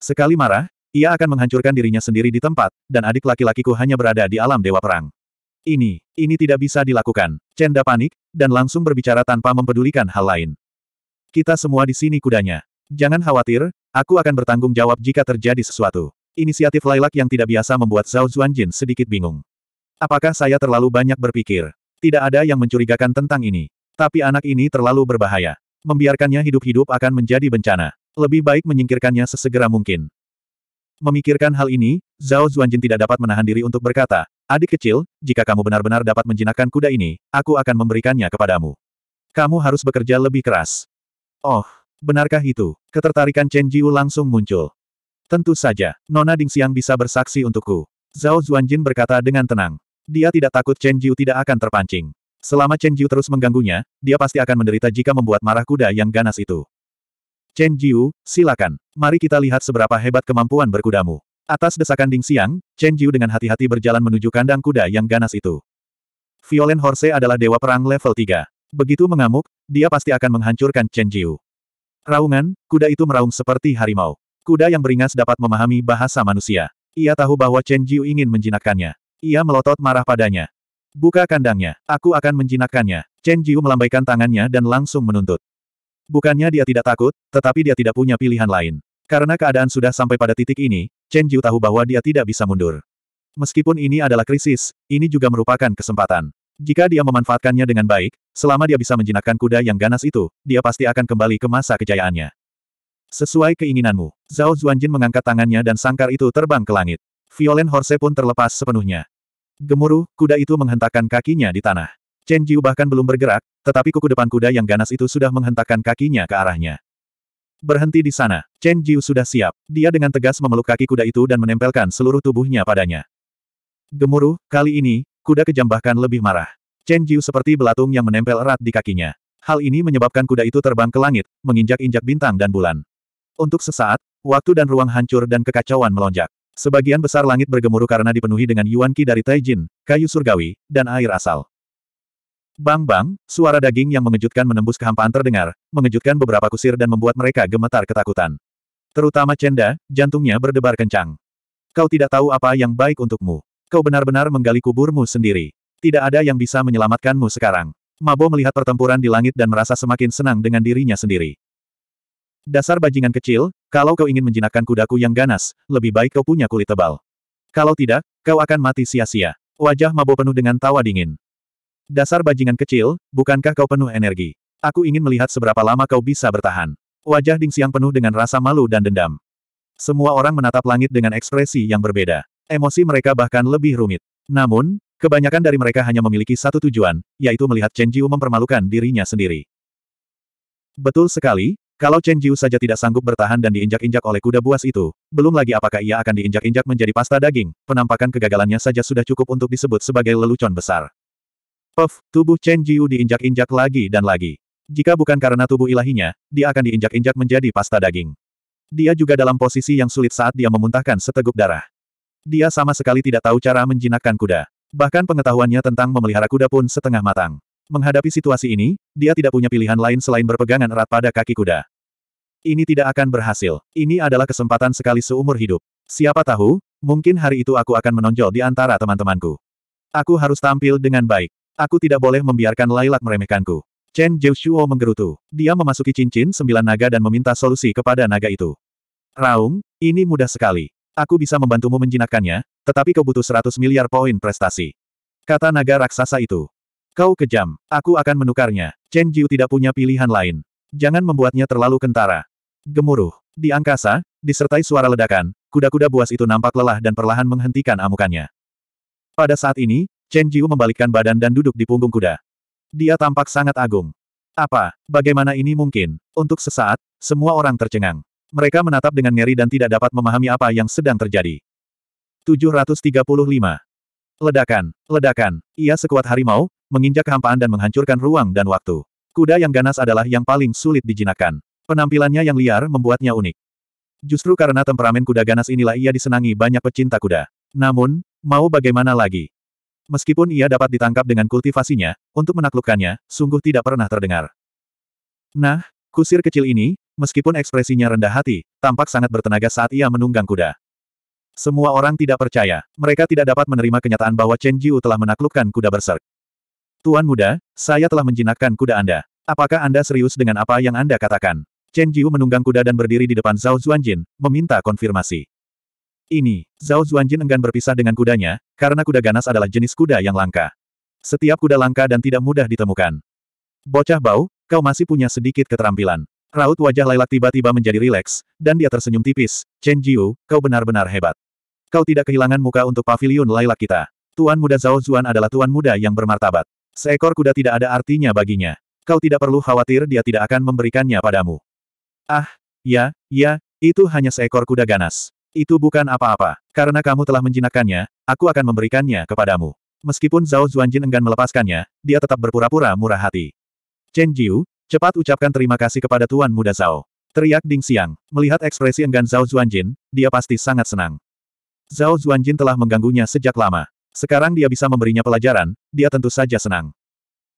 Sekali marah, ia akan menghancurkan dirinya sendiri di tempat, dan adik laki-lakiku hanya berada di alam dewa perang. Ini, ini tidak bisa dilakukan. Cenda panik, dan langsung berbicara tanpa mempedulikan hal lain. Kita semua di sini kudanya. Jangan khawatir, Aku akan bertanggung jawab jika terjadi sesuatu. Inisiatif Lailak yang tidak biasa membuat Zhao Zuanjin sedikit bingung. Apakah saya terlalu banyak berpikir? Tidak ada yang mencurigakan tentang ini. Tapi anak ini terlalu berbahaya. Membiarkannya hidup-hidup akan menjadi bencana. Lebih baik menyingkirkannya sesegera mungkin. Memikirkan hal ini, Zhao Zuanjin tidak dapat menahan diri untuk berkata, Adik kecil, jika kamu benar-benar dapat menjinakkan kuda ini, aku akan memberikannya kepadamu. Kamu harus bekerja lebih keras. Oh, Benarkah itu? Ketertarikan Chen Jiu langsung muncul. Tentu saja, Nona Ding Xiang bisa bersaksi untukku. Zhao Zuanjin berkata dengan tenang. Dia tidak takut Chen Jiu tidak akan terpancing. Selama Chen Jiu terus mengganggunya, dia pasti akan menderita jika membuat marah kuda yang ganas itu. Chen Jiu, silakan. Mari kita lihat seberapa hebat kemampuan berkudamu. Atas desakan Ding Xiang, Chen Jiu dengan hati-hati berjalan menuju kandang kuda yang ganas itu. Violent Horse adalah dewa perang level 3. Begitu mengamuk, dia pasti akan menghancurkan Chen Jiu. Raungan, kuda itu meraung seperti harimau. Kuda yang beringas dapat memahami bahasa manusia. Ia tahu bahwa Chen Jiu ingin menjinakkannya. Ia melotot marah padanya. Buka kandangnya, aku akan menjinakkannya. Chen Jiu melambaikan tangannya dan langsung menuntut. Bukannya dia tidak takut, tetapi dia tidak punya pilihan lain. Karena keadaan sudah sampai pada titik ini, Chen Jiu tahu bahwa dia tidak bisa mundur. Meskipun ini adalah krisis, ini juga merupakan kesempatan. Jika dia memanfaatkannya dengan baik, selama dia bisa menjinakkan kuda yang ganas itu, dia pasti akan kembali ke masa kejayaannya. Sesuai keinginanmu, Zhao Zuanjin mengangkat tangannya dan sangkar itu terbang ke langit. Violent Horse pun terlepas sepenuhnya. Gemuruh, kuda itu menghentakkan kakinya di tanah. Chen Jiu bahkan belum bergerak, tetapi kuku depan kuda yang ganas itu sudah menghentakkan kakinya ke arahnya. Berhenti di sana, Chen Jiu sudah siap. Dia dengan tegas memeluk kaki kuda itu dan menempelkan seluruh tubuhnya padanya. Gemuruh, kali ini, Kuda kejam bahkan lebih marah. Chen Jiu seperti belatung yang menempel erat di kakinya. Hal ini menyebabkan kuda itu terbang ke langit, menginjak-injak bintang dan bulan. Untuk sesaat, waktu dan ruang hancur dan kekacauan melonjak. Sebagian besar langit bergemuruh karena dipenuhi dengan Yuan Qi dari Taijin, kayu surgawi, dan air asal. Bang-bang, suara daging yang mengejutkan menembus kehampaan terdengar, mengejutkan beberapa kusir dan membuat mereka gemetar ketakutan. Terutama Cenda, jantungnya berdebar kencang. Kau tidak tahu apa yang baik untukmu kau benar-benar menggali kuburmu sendiri. Tidak ada yang bisa menyelamatkanmu sekarang. Mabo melihat pertempuran di langit dan merasa semakin senang dengan dirinya sendiri. Dasar bajingan kecil, kalau kau ingin menjinakkan kudaku yang ganas, lebih baik kau punya kulit tebal. Kalau tidak, kau akan mati sia-sia. Wajah Mabo penuh dengan tawa dingin. Dasar bajingan kecil, bukankah kau penuh energi? Aku ingin melihat seberapa lama kau bisa bertahan. Wajah Ding Siang penuh dengan rasa malu dan dendam. Semua orang menatap langit dengan ekspresi yang berbeda. Emosi mereka bahkan lebih rumit. Namun, kebanyakan dari mereka hanya memiliki satu tujuan, yaitu melihat Chen Jiu mempermalukan dirinya sendiri. Betul sekali, kalau Chen Jiu saja tidak sanggup bertahan dan diinjak-injak oleh kuda buas itu, belum lagi apakah ia akan diinjak-injak menjadi pasta daging, penampakan kegagalannya saja sudah cukup untuk disebut sebagai lelucon besar. Puff, tubuh Chen Jiu diinjak-injak lagi dan lagi. Jika bukan karena tubuh ilahinya, dia akan diinjak-injak menjadi pasta daging. Dia juga dalam posisi yang sulit saat dia memuntahkan seteguk darah. Dia sama sekali tidak tahu cara menjinakkan kuda. Bahkan pengetahuannya tentang memelihara kuda pun setengah matang. Menghadapi situasi ini, dia tidak punya pilihan lain selain berpegangan erat pada kaki kuda. Ini tidak akan berhasil. Ini adalah kesempatan sekali seumur hidup. Siapa tahu, mungkin hari itu aku akan menonjol di antara teman-temanku. Aku harus tampil dengan baik. Aku tidak boleh membiarkan Lailak meremehkanku. Chen Jiushuo menggerutu. Dia memasuki cincin sembilan naga dan meminta solusi kepada naga itu. Raung, ini mudah sekali. Aku bisa membantumu menjinakkannya, tetapi kau butuh 100 miliar poin prestasi. Kata naga raksasa itu. Kau kejam, aku akan menukarnya. Chen Jiu tidak punya pilihan lain. Jangan membuatnya terlalu kentara. Gemuruh. Di angkasa, disertai suara ledakan, kuda-kuda buas itu nampak lelah dan perlahan menghentikan amukannya. Pada saat ini, Chen Jiu membalikkan badan dan duduk di punggung kuda. Dia tampak sangat agung. Apa, bagaimana ini mungkin? Untuk sesaat, semua orang tercengang. Mereka menatap dengan ngeri dan tidak dapat memahami apa yang sedang terjadi. 735. Ledakan, ledakan, ia sekuat harimau, menginjak kehampaan dan menghancurkan ruang dan waktu. Kuda yang ganas adalah yang paling sulit dijinakkan. Penampilannya yang liar membuatnya unik. Justru karena temperamen kuda ganas inilah ia disenangi banyak pecinta kuda. Namun, mau bagaimana lagi? Meskipun ia dapat ditangkap dengan kultivasinya, untuk menaklukkannya, sungguh tidak pernah terdengar. Nah, Kusir kecil ini, meskipun ekspresinya rendah hati, tampak sangat bertenaga saat ia menunggang kuda. Semua orang tidak percaya. Mereka tidak dapat menerima kenyataan bahwa Chen Jiu telah menaklukkan kuda berserk. Tuan muda, saya telah menjinakkan kuda Anda. Apakah Anda serius dengan apa yang Anda katakan? Chen Jiu menunggang kuda dan berdiri di depan Zhao Zuanjin, meminta konfirmasi. Ini, Zhao Zuanjin enggan berpisah dengan kudanya, karena kuda ganas adalah jenis kuda yang langka. Setiap kuda langka dan tidak mudah ditemukan. Bocah bau, Kau masih punya sedikit keterampilan. Raut wajah Lailak tiba-tiba menjadi rileks, dan dia tersenyum tipis. Chen Jiu, kau benar-benar hebat. Kau tidak kehilangan muka untuk pavilion Lailak kita. Tuan muda Zhao Zuan adalah tuan muda yang bermartabat. Seekor kuda tidak ada artinya baginya. Kau tidak perlu khawatir dia tidak akan memberikannya padamu. Ah, ya, ya, itu hanya seekor kuda ganas. Itu bukan apa-apa. Karena kamu telah menjinakkannya, aku akan memberikannya kepadamu. Meskipun Zhao Zuanjin enggan melepaskannya, dia tetap berpura-pura murah hati. Chen Jiu, cepat ucapkan terima kasih kepada Tuan Muda Zhao. Teriak Ding Xiang. Melihat ekspresi enggan Zhao Zuanjin, dia pasti sangat senang. Zhao Zuanjin telah mengganggunya sejak lama. Sekarang dia bisa memberinya pelajaran, dia tentu saja senang.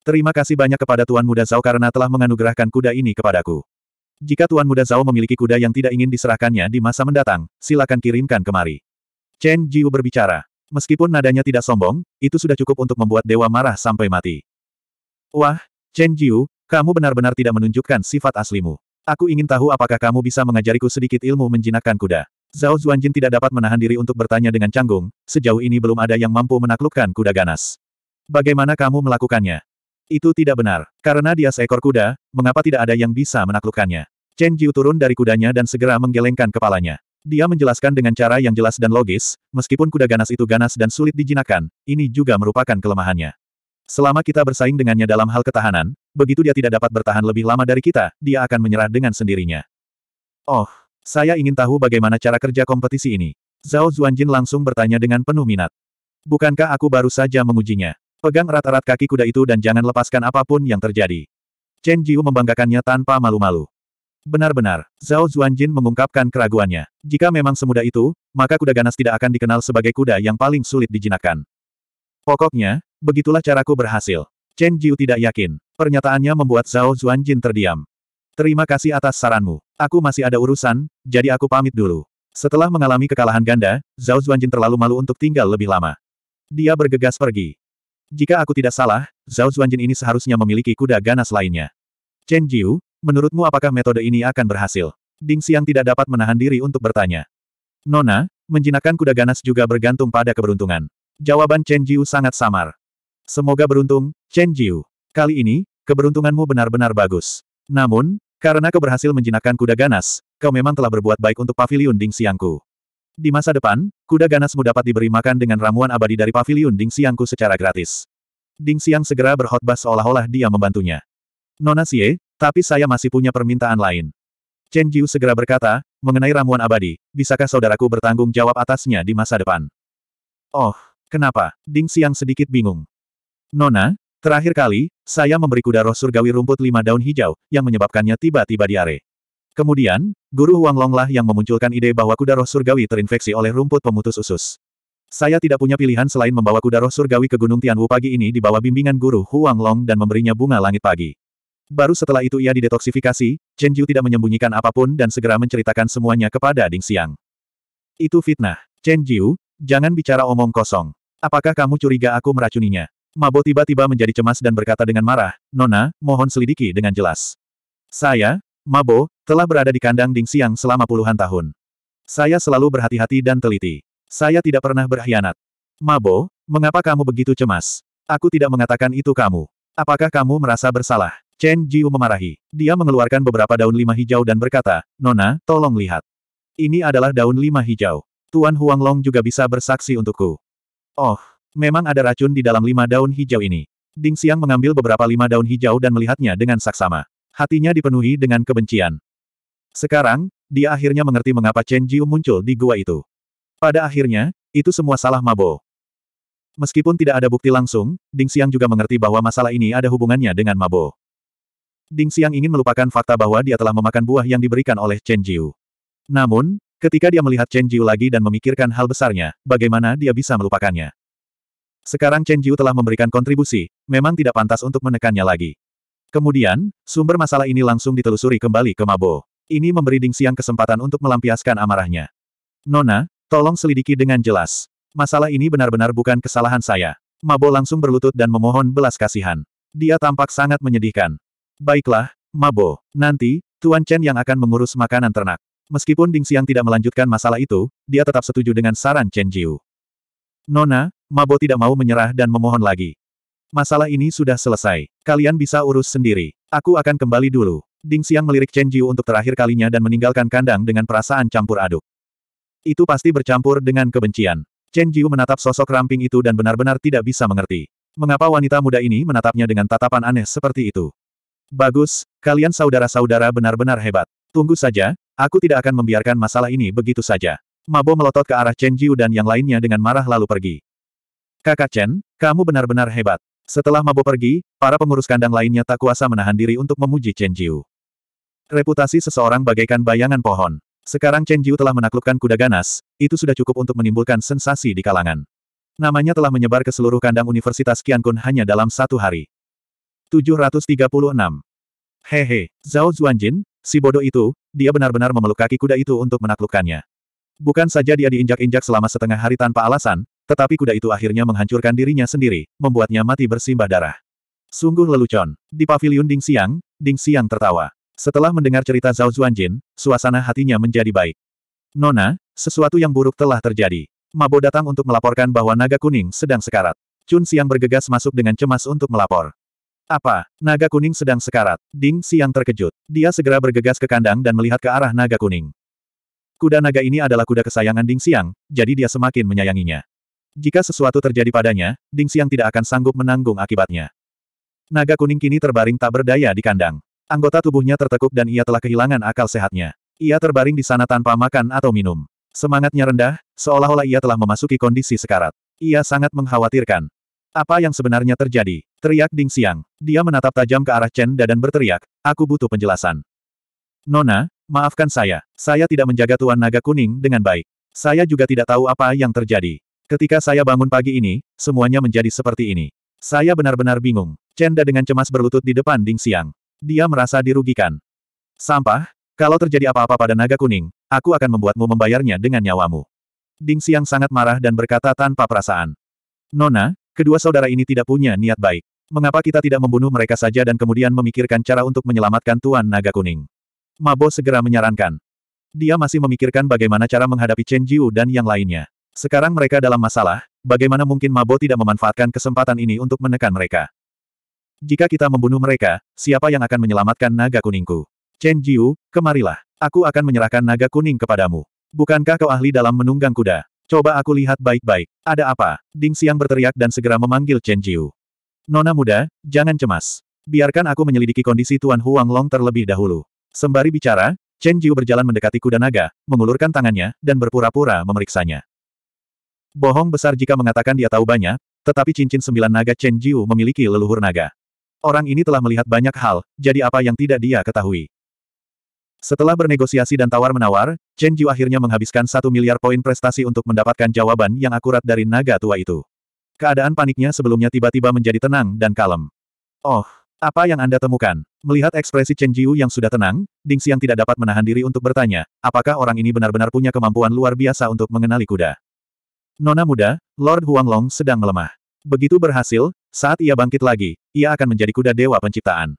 Terima kasih banyak kepada Tuan Muda Zhao karena telah menganugerahkan kuda ini kepadaku. Jika Tuan Muda Zhao memiliki kuda yang tidak ingin diserahkannya di masa mendatang, silakan kirimkan kemari. Chen Jiu berbicara. Meskipun nadanya tidak sombong, itu sudah cukup untuk membuat dewa marah sampai mati. Wah, Chen Jiu, kamu benar-benar tidak menunjukkan sifat aslimu. Aku ingin tahu apakah kamu bisa mengajariku sedikit ilmu menjinakkan kuda. Zhao Zuanjin tidak dapat menahan diri untuk bertanya dengan canggung, sejauh ini belum ada yang mampu menaklukkan kuda ganas. Bagaimana kamu melakukannya? Itu tidak benar. Karena dia seekor kuda, mengapa tidak ada yang bisa menaklukkannya? Chen Jiu turun dari kudanya dan segera menggelengkan kepalanya. Dia menjelaskan dengan cara yang jelas dan logis, meskipun kuda ganas itu ganas dan sulit dijinakkan, ini juga merupakan kelemahannya. Selama kita bersaing dengannya dalam hal ketahanan, begitu dia tidak dapat bertahan lebih lama dari kita, dia akan menyerah dengan sendirinya. Oh, saya ingin tahu bagaimana cara kerja kompetisi ini. Zhao Zuanjin langsung bertanya dengan penuh minat. Bukankah aku baru saja mengujinya? Pegang erat-erat kaki kuda itu dan jangan lepaskan apapun yang terjadi. Chen Jiu membanggakannya tanpa malu-malu. Benar-benar, Zhao Zuanjin mengungkapkan keraguannya. Jika memang semudah itu, maka kuda ganas tidak akan dikenal sebagai kuda yang paling sulit dijinakkan. Pokoknya, begitulah caraku berhasil. Chen Jiu tidak yakin. Pernyataannya membuat Zhao Zuanjin terdiam. Terima kasih atas saranmu. Aku masih ada urusan, jadi aku pamit dulu. Setelah mengalami kekalahan ganda, Zhao Zuanjin terlalu malu untuk tinggal lebih lama. Dia bergegas pergi. Jika aku tidak salah, Zhao Zuanjin ini seharusnya memiliki kuda ganas lainnya. Chen Jiu, menurutmu apakah metode ini akan berhasil? Ding Xiang tidak dapat menahan diri untuk bertanya. Nona, menjinakkan kuda ganas juga bergantung pada keberuntungan. Jawaban Chen Jiu sangat samar. Semoga beruntung, Chen Jiu. Kali ini, keberuntunganmu benar-benar bagus. Namun, karena kau berhasil menjinakkan kuda ganas, kau memang telah berbuat baik untuk pavilion Ding Siangku. Di masa depan, kuda ganasmu dapat diberi makan dengan ramuan abadi dari pavilion Ding Siangku secara gratis. Ding Siang segera berkhotbah seolah-olah dia membantunya. Nona Xie, tapi saya masih punya permintaan lain. Chen Jiu segera berkata, mengenai ramuan abadi, bisakah saudaraku bertanggung jawab atasnya di masa depan? Oh, Kenapa? Ding Xiang sedikit bingung. Nona, terakhir kali, saya memberi kuda roh surgawi rumput lima daun hijau, yang menyebabkannya tiba-tiba diare. Kemudian, Guru Huang Longlah yang memunculkan ide bahwa kuda roh surgawi terinfeksi oleh rumput pemutus usus. Saya tidak punya pilihan selain membawa kuda roh surgawi ke Gunung Tianwu pagi ini di bawah bimbingan Guru Huang Long dan memberinya bunga langit pagi. Baru setelah itu ia didetoksifikasi, Chen Jiu tidak menyembunyikan apapun dan segera menceritakan semuanya kepada Ding Xiang. Itu fitnah. Chen Jiu, jangan bicara omong kosong. Apakah kamu curiga aku meracuninya? Mabo tiba-tiba menjadi cemas dan berkata dengan marah, Nona, mohon selidiki dengan jelas. Saya, Mabo, telah berada di kandang Ding Siang selama puluhan tahun. Saya selalu berhati-hati dan teliti. Saya tidak pernah berkhianat. Mabo, mengapa kamu begitu cemas? Aku tidak mengatakan itu kamu. Apakah kamu merasa bersalah? Chen Jiu memarahi. Dia mengeluarkan beberapa daun lima hijau dan berkata, Nona, tolong lihat. Ini adalah daun lima hijau. Tuan Huang Long juga bisa bersaksi untukku. Oh, memang ada racun di dalam lima daun hijau ini. Ding Xiang mengambil beberapa lima daun hijau dan melihatnya dengan saksama. Hatinya dipenuhi dengan kebencian. Sekarang, dia akhirnya mengerti mengapa Chen Jiu muncul di gua itu. Pada akhirnya, itu semua salah Mabo. Meskipun tidak ada bukti langsung, Ding Xiang juga mengerti bahwa masalah ini ada hubungannya dengan Mabo. Ding Xiang ingin melupakan fakta bahwa dia telah memakan buah yang diberikan oleh Chen Jiu. Namun, Ketika dia melihat Chen Jiu lagi dan memikirkan hal besarnya, bagaimana dia bisa melupakannya. Sekarang Chen Jiu telah memberikan kontribusi, memang tidak pantas untuk menekannya lagi. Kemudian, sumber masalah ini langsung ditelusuri kembali ke Mabo. Ini memberi Ding Xiang kesempatan untuk melampiaskan amarahnya. Nona, tolong selidiki dengan jelas. Masalah ini benar-benar bukan kesalahan saya. Mabo langsung berlutut dan memohon belas kasihan. Dia tampak sangat menyedihkan. Baiklah, Mabo, nanti, Tuan Chen yang akan mengurus makanan ternak. Meskipun Ding Xiang tidak melanjutkan masalah itu, dia tetap setuju dengan saran Chen Jiu. Nona, Mabo tidak mau menyerah dan memohon lagi. Masalah ini sudah selesai. Kalian bisa urus sendiri. Aku akan kembali dulu. Ding Xiang melirik Chen Jiu untuk terakhir kalinya dan meninggalkan kandang dengan perasaan campur aduk. Itu pasti bercampur dengan kebencian. Chen Jiu menatap sosok ramping itu dan benar-benar tidak bisa mengerti. Mengapa wanita muda ini menatapnya dengan tatapan aneh seperti itu? Bagus, kalian saudara-saudara benar-benar hebat. Tunggu saja, Aku tidak akan membiarkan masalah ini begitu saja. Mabo melotot ke arah Chen Jiu dan yang lainnya dengan marah lalu pergi. Kakak Chen, kamu benar-benar hebat. Setelah Mabo pergi, para pengurus kandang lainnya tak kuasa menahan diri untuk memuji Chen Jiu. Reputasi seseorang bagaikan bayangan pohon. Sekarang Chen Jiu telah menaklukkan kuda ganas, itu sudah cukup untuk menimbulkan sensasi di kalangan. Namanya telah menyebar ke seluruh kandang Universitas Qiankun hanya dalam satu hari. 736. Hehe, Zhao Zuanjin, si bodoh itu, dia benar-benar memeluk kaki kuda itu untuk menaklukkannya. Bukan saja dia diinjak-injak selama setengah hari tanpa alasan, tetapi kuda itu akhirnya menghancurkan dirinya sendiri, membuatnya mati bersimbah darah. Sungguh lelucon. Di pavilion Ding Xiang, Ding Xiang tertawa. Setelah mendengar cerita Zhao Zuanjin, suasana hatinya menjadi baik. Nona, sesuatu yang buruk telah terjadi. Mabo datang untuk melaporkan bahwa naga kuning sedang sekarat. Chun Xiang bergegas masuk dengan cemas untuk melapor. Apa? Naga kuning sedang sekarat. Ding Siang terkejut. Dia segera bergegas ke kandang dan melihat ke arah naga kuning. Kuda naga ini adalah kuda kesayangan Ding Siang, jadi dia semakin menyayanginya. Jika sesuatu terjadi padanya, Ding Siang tidak akan sanggup menanggung akibatnya. Naga kuning kini terbaring tak berdaya di kandang. Anggota tubuhnya tertekuk dan ia telah kehilangan akal sehatnya. Ia terbaring di sana tanpa makan atau minum. Semangatnya rendah, seolah-olah ia telah memasuki kondisi sekarat. Ia sangat mengkhawatirkan. Apa yang sebenarnya terjadi? Teriak Ding Xiang. Dia menatap tajam ke arah Chen Da dan berteriak, aku butuh penjelasan. Nona, maafkan saya. Saya tidak menjaga Tuan Naga Kuning dengan baik. Saya juga tidak tahu apa yang terjadi. Ketika saya bangun pagi ini, semuanya menjadi seperti ini. Saya benar-benar bingung. Chen Da dengan cemas berlutut di depan Ding Xiang. Dia merasa dirugikan. Sampah, kalau terjadi apa-apa pada naga kuning, aku akan membuatmu membayarnya dengan nyawamu. Ding Xiang sangat marah dan berkata tanpa perasaan. Nona, Kedua saudara ini tidak punya niat baik. Mengapa kita tidak membunuh mereka saja dan kemudian memikirkan cara untuk menyelamatkan Tuan Naga Kuning? Mabo segera menyarankan. Dia masih memikirkan bagaimana cara menghadapi Chen Jiu dan yang lainnya. Sekarang mereka dalam masalah, bagaimana mungkin Mabo tidak memanfaatkan kesempatan ini untuk menekan mereka? Jika kita membunuh mereka, siapa yang akan menyelamatkan naga kuningku? Chen Jiu, kemarilah. Aku akan menyerahkan naga kuning kepadamu. Bukankah kau ahli dalam menunggang kuda? Coba aku lihat baik-baik. Ada apa? Ding Xiang berteriak dan segera memanggil Chen Jiu. Nona muda, jangan cemas. Biarkan aku menyelidiki kondisi Tuan Huang Long terlebih dahulu. Sembari bicara, Chen Jiu berjalan mendekati kuda naga, mengulurkan tangannya, dan berpura-pura memeriksanya. Bohong besar jika mengatakan dia tahu banyak, tetapi cincin sembilan naga Chen Jiu memiliki leluhur naga. Orang ini telah melihat banyak hal, jadi apa yang tidak dia ketahui. Setelah bernegosiasi dan tawar-menawar, Chen Jiu akhirnya menghabiskan satu miliar poin prestasi untuk mendapatkan jawaban yang akurat dari naga tua itu. Keadaan paniknya sebelumnya tiba-tiba menjadi tenang dan kalem. Oh, apa yang Anda temukan? Melihat ekspresi Chen Jiu yang sudah tenang, Ding Xiang tidak dapat menahan diri untuk bertanya, apakah orang ini benar-benar punya kemampuan luar biasa untuk mengenali kuda. Nona muda, Lord Huang Long sedang melemah. Begitu berhasil, saat ia bangkit lagi, ia akan menjadi kuda dewa penciptaan.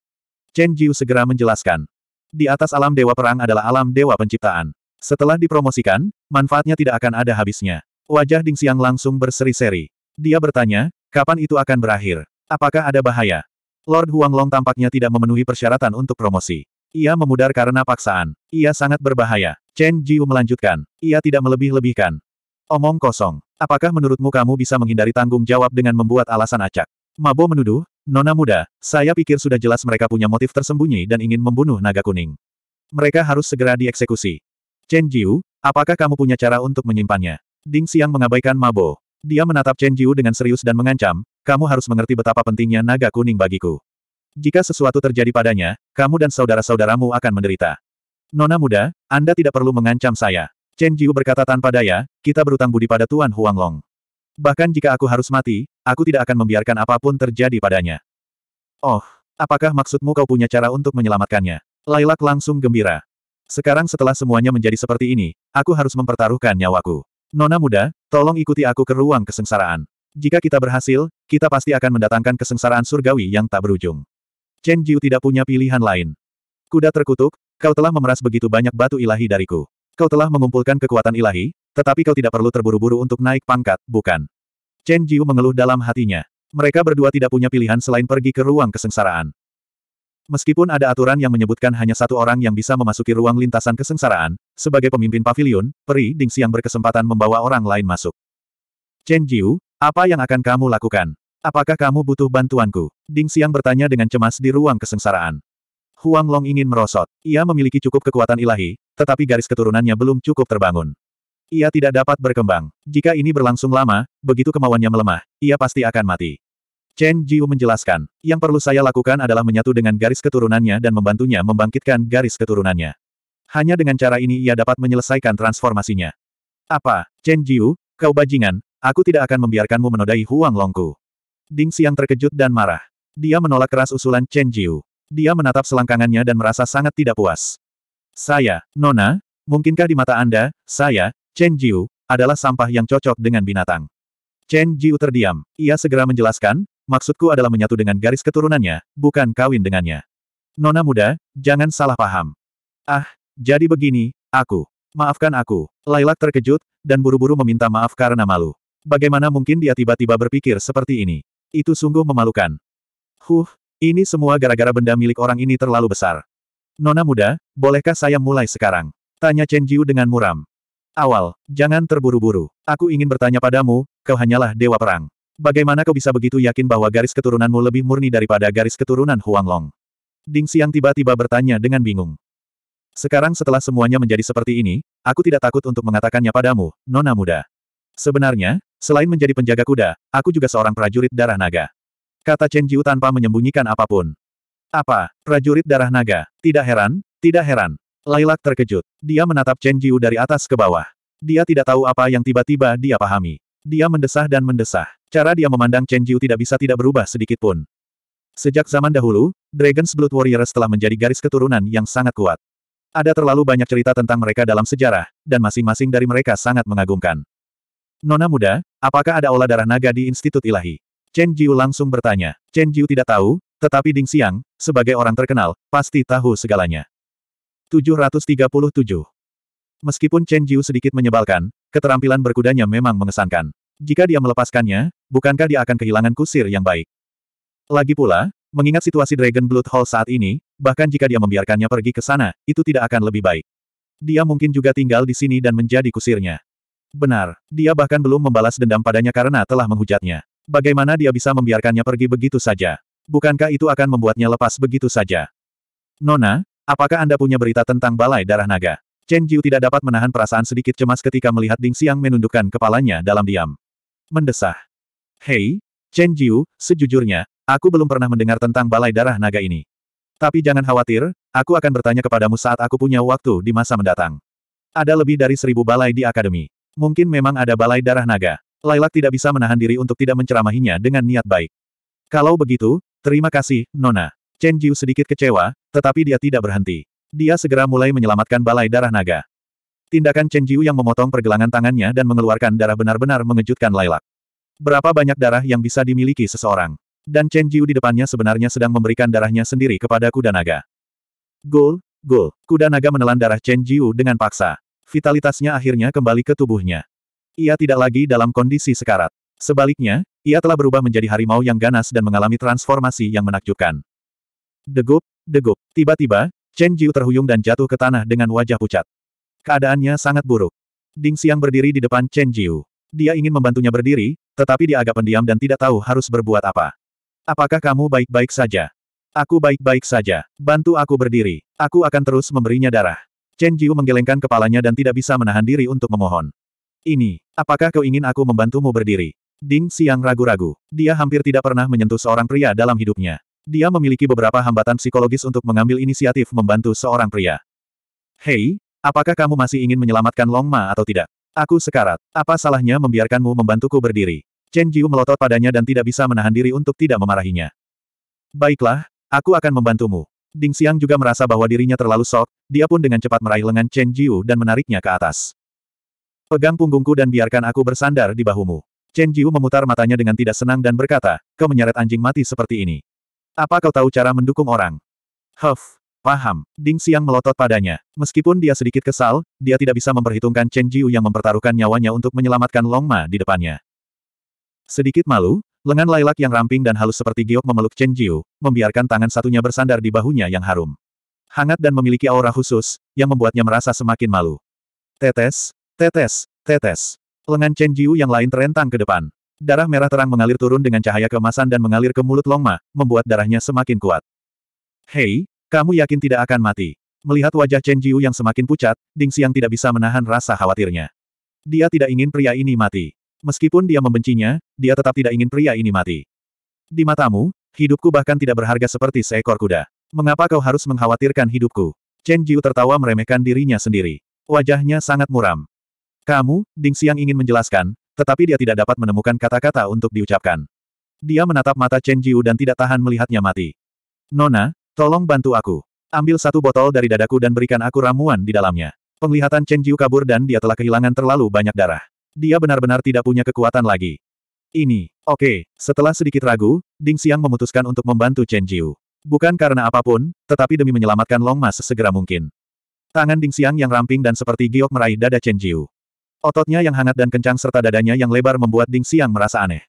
Chen Jiu segera menjelaskan. Di atas alam dewa perang adalah alam dewa penciptaan. Setelah dipromosikan, manfaatnya tidak akan ada habisnya. Wajah Ding Xiang langsung berseri-seri. Dia bertanya, kapan itu akan berakhir? Apakah ada bahaya? Lord Huanglong tampaknya tidak memenuhi persyaratan untuk promosi. Ia memudar karena paksaan. Ia sangat berbahaya. Chen Jiu melanjutkan. Ia tidak melebih-lebihkan. Omong kosong. Apakah menurutmu kamu bisa menghindari tanggung jawab dengan membuat alasan acak? Mabo menuduh, Nona muda, saya pikir sudah jelas mereka punya motif tersembunyi dan ingin membunuh naga kuning. Mereka harus segera dieksekusi. Chen Jiu, apakah kamu punya cara untuk menyimpannya? Ding Xiang mengabaikan Mabo. Dia menatap Chen Jiu dengan serius dan mengancam, kamu harus mengerti betapa pentingnya naga kuning bagiku. Jika sesuatu terjadi padanya, kamu dan saudara-saudaramu akan menderita. Nona muda, Anda tidak perlu mengancam saya. Chen Jiu berkata tanpa daya, kita berutang budi pada Tuan Huanglong. Bahkan jika aku harus mati, aku tidak akan membiarkan apapun terjadi padanya. Oh, apakah maksudmu kau punya cara untuk menyelamatkannya? Lailak langsung gembira. Sekarang setelah semuanya menjadi seperti ini, aku harus mempertaruhkan nyawaku. Nona muda, tolong ikuti aku ke ruang kesengsaraan. Jika kita berhasil, kita pasti akan mendatangkan kesengsaraan surgawi yang tak berujung. Chen Jiu tidak punya pilihan lain. Kuda terkutuk, kau telah memeras begitu banyak batu ilahi dariku. Kau telah mengumpulkan kekuatan ilahi, tetapi kau tidak perlu terburu-buru untuk naik pangkat, bukan? Chen Jiu mengeluh dalam hatinya. Mereka berdua tidak punya pilihan selain pergi ke ruang kesengsaraan. Meskipun ada aturan yang menyebutkan hanya satu orang yang bisa memasuki ruang lintasan kesengsaraan, sebagai pemimpin pavilion, Peri Dingsi yang berkesempatan membawa orang lain masuk. Chen Jiu, apa yang akan kamu lakukan? Apakah kamu butuh bantuanku? Ding Xiang bertanya dengan cemas di ruang kesengsaraan. Huang Long ingin merosot. Ia memiliki cukup kekuatan ilahi, tetapi garis keturunannya belum cukup terbangun. Ia tidak dapat berkembang. Jika ini berlangsung lama, begitu kemauannya melemah, ia pasti akan mati. Chen Jiu menjelaskan, yang perlu saya lakukan adalah menyatu dengan garis keturunannya dan membantunya membangkitkan garis keturunannya. Hanya dengan cara ini ia dapat menyelesaikan transformasinya. Apa, Chen Jiu, kau bajingan, aku tidak akan membiarkanmu menodai Huang Longku. Ding Xiang terkejut dan marah. Dia menolak keras usulan Chen Jiu. Dia menatap selangkangannya dan merasa sangat tidak puas. Saya, Nona, mungkinkah di mata Anda, saya, Chen Jiu, adalah sampah yang cocok dengan binatang. Chen Jiu terdiam. Ia segera menjelaskan, maksudku adalah menyatu dengan garis keturunannya, bukan kawin dengannya. Nona muda, jangan salah paham. Ah, jadi begini, aku. Maafkan aku. Lailak terkejut, dan buru-buru meminta maaf karena malu. Bagaimana mungkin dia tiba-tiba berpikir seperti ini? Itu sungguh memalukan. Huh, ini semua gara-gara benda milik orang ini terlalu besar. Nona muda, bolehkah saya mulai sekarang? Tanya Chen Jiu dengan muram. Awal, jangan terburu-buru. Aku ingin bertanya padamu, kau hanyalah dewa perang. Bagaimana kau bisa begitu yakin bahwa garis keturunanmu lebih murni daripada garis keturunan Huanglong? Ding Xiang tiba-tiba bertanya dengan bingung. Sekarang setelah semuanya menjadi seperti ini, aku tidak takut untuk mengatakannya padamu, Nona Muda. Sebenarnya, selain menjadi penjaga kuda, aku juga seorang prajurit darah naga. Kata Chen Jiu tanpa menyembunyikan apapun. Apa, prajurit darah naga? Tidak heran, tidak heran. Lailak terkejut. Dia menatap Chen Jiu dari atas ke bawah. Dia tidak tahu apa yang tiba-tiba dia pahami. Dia mendesah dan mendesah. Cara dia memandang Chen Jiu tidak bisa tidak berubah sedikit pun. Sejak zaman dahulu, Dragon's Blood Warriors telah menjadi garis keturunan yang sangat kuat. Ada terlalu banyak cerita tentang mereka dalam sejarah, dan masing-masing dari mereka sangat mengagumkan. Nona muda, apakah ada olah darah naga di Institut Ilahi? Chen Jiu langsung bertanya. Chen Jiu tidak tahu, tetapi Ding Xiang, sebagai orang terkenal, pasti tahu segalanya. 737. Meskipun Chen Jiu sedikit menyebalkan, keterampilan berkudanya memang mengesankan. Jika dia melepaskannya, bukankah dia akan kehilangan kusir yang baik? Lagi pula, mengingat situasi Dragon Blood Hall saat ini, bahkan jika dia membiarkannya pergi ke sana, itu tidak akan lebih baik. Dia mungkin juga tinggal di sini dan menjadi kusirnya. Benar, dia bahkan belum membalas dendam padanya karena telah menghujatnya. Bagaimana dia bisa membiarkannya pergi begitu saja? Bukankah itu akan membuatnya lepas begitu saja? Nona, Apakah Anda punya berita tentang Balai Darah Naga? Chen Jiu tidak dapat menahan perasaan sedikit cemas ketika melihat Ding Xiang menundukkan kepalanya dalam diam. Mendesah. Hei, Chen Jiu, sejujurnya, aku belum pernah mendengar tentang Balai Darah Naga ini. Tapi jangan khawatir, aku akan bertanya kepadamu saat aku punya waktu di masa mendatang. Ada lebih dari seribu balai di akademi. Mungkin memang ada balai darah naga. Lailak tidak bisa menahan diri untuk tidak menceramahinya dengan niat baik. Kalau begitu, terima kasih, Nona. Chen Jiu sedikit kecewa, tetapi dia tidak berhenti. Dia segera mulai menyelamatkan balai darah naga. Tindakan Chen Jiu yang memotong pergelangan tangannya dan mengeluarkan darah benar-benar mengejutkan Lailak. Berapa banyak darah yang bisa dimiliki seseorang? Dan Chen Jiu di depannya sebenarnya sedang memberikan darahnya sendiri kepada kuda naga. Gol, gol. Kuda naga menelan darah Chen Jiu dengan paksa. Vitalitasnya akhirnya kembali ke tubuhnya. Ia tidak lagi dalam kondisi sekarat. Sebaliknya, ia telah berubah menjadi harimau yang ganas dan mengalami transformasi yang menakjubkan. Degup, degup. Tiba-tiba, Chen Jiu terhuyung dan jatuh ke tanah dengan wajah pucat. Keadaannya sangat buruk. Ding Xiang berdiri di depan Chen Jiu. Dia ingin membantunya berdiri, tetapi dia agak pendiam dan tidak tahu harus berbuat apa. Apakah kamu baik-baik saja? Aku baik-baik saja. Bantu aku berdiri. Aku akan terus memberinya darah. Chen Jiu menggelengkan kepalanya dan tidak bisa menahan diri untuk memohon. Ini, apakah kau ingin aku membantumu berdiri? Ding Xiang ragu-ragu. Dia hampir tidak pernah menyentuh seorang pria dalam hidupnya. Dia memiliki beberapa hambatan psikologis untuk mengambil inisiatif membantu seorang pria. Hei, apakah kamu masih ingin menyelamatkan Long Ma atau tidak? Aku sekarat. Apa salahnya membiarkanmu membantuku berdiri? Chen Jiu melotot padanya dan tidak bisa menahan diri untuk tidak memarahinya. Baiklah, aku akan membantumu. Ding Xiang juga merasa bahwa dirinya terlalu sok, dia pun dengan cepat meraih lengan Chen Jiu dan menariknya ke atas. Pegang punggungku dan biarkan aku bersandar di bahumu. Chen Jiu memutar matanya dengan tidak senang dan berkata, kau menyeret anjing mati seperti ini. Apa kau tahu cara mendukung orang? Huff. Paham. Ding Xiang melotot padanya. Meskipun dia sedikit kesal, dia tidak bisa memperhitungkan Chen Jiu yang mempertaruhkan nyawanya untuk menyelamatkan Long Ma di depannya. Sedikit malu, lengan lailak yang ramping dan halus seperti giok memeluk Chen Jiu, membiarkan tangan satunya bersandar di bahunya yang harum. Hangat dan memiliki aura khusus, yang membuatnya merasa semakin malu. Tetes, tetes, tetes. Lengan Chen Jiu yang lain terentang ke depan. Darah merah terang mengalir turun dengan cahaya kemasan dan mengalir ke mulut Longma, membuat darahnya semakin kuat. Hei, kamu yakin tidak akan mati? Melihat wajah Chen Jiu yang semakin pucat, Ding Xiang tidak bisa menahan rasa khawatirnya. Dia tidak ingin pria ini mati. Meskipun dia membencinya, dia tetap tidak ingin pria ini mati. Di matamu, hidupku bahkan tidak berharga seperti seekor kuda. Mengapa kau harus mengkhawatirkan hidupku? Chen Jiu tertawa meremehkan dirinya sendiri. Wajahnya sangat muram. Kamu, Ding Xiang ingin menjelaskan, tetapi dia tidak dapat menemukan kata-kata untuk diucapkan. Dia menatap mata Chen Jiu dan tidak tahan melihatnya mati. Nona, tolong bantu aku. Ambil satu botol dari dadaku dan berikan aku ramuan di dalamnya. Penglihatan Chen Jiu kabur dan dia telah kehilangan terlalu banyak darah. Dia benar-benar tidak punya kekuatan lagi. Ini, oke, okay. setelah sedikit ragu, Ding Xiang memutuskan untuk membantu Chen Jiu. Bukan karena apapun, tetapi demi menyelamatkan Long Mas segera mungkin. Tangan Ding Xiang yang ramping dan seperti giok meraih dada Chen Jiu. Ototnya yang hangat dan kencang serta dadanya yang lebar membuat Ding Xiang merasa aneh.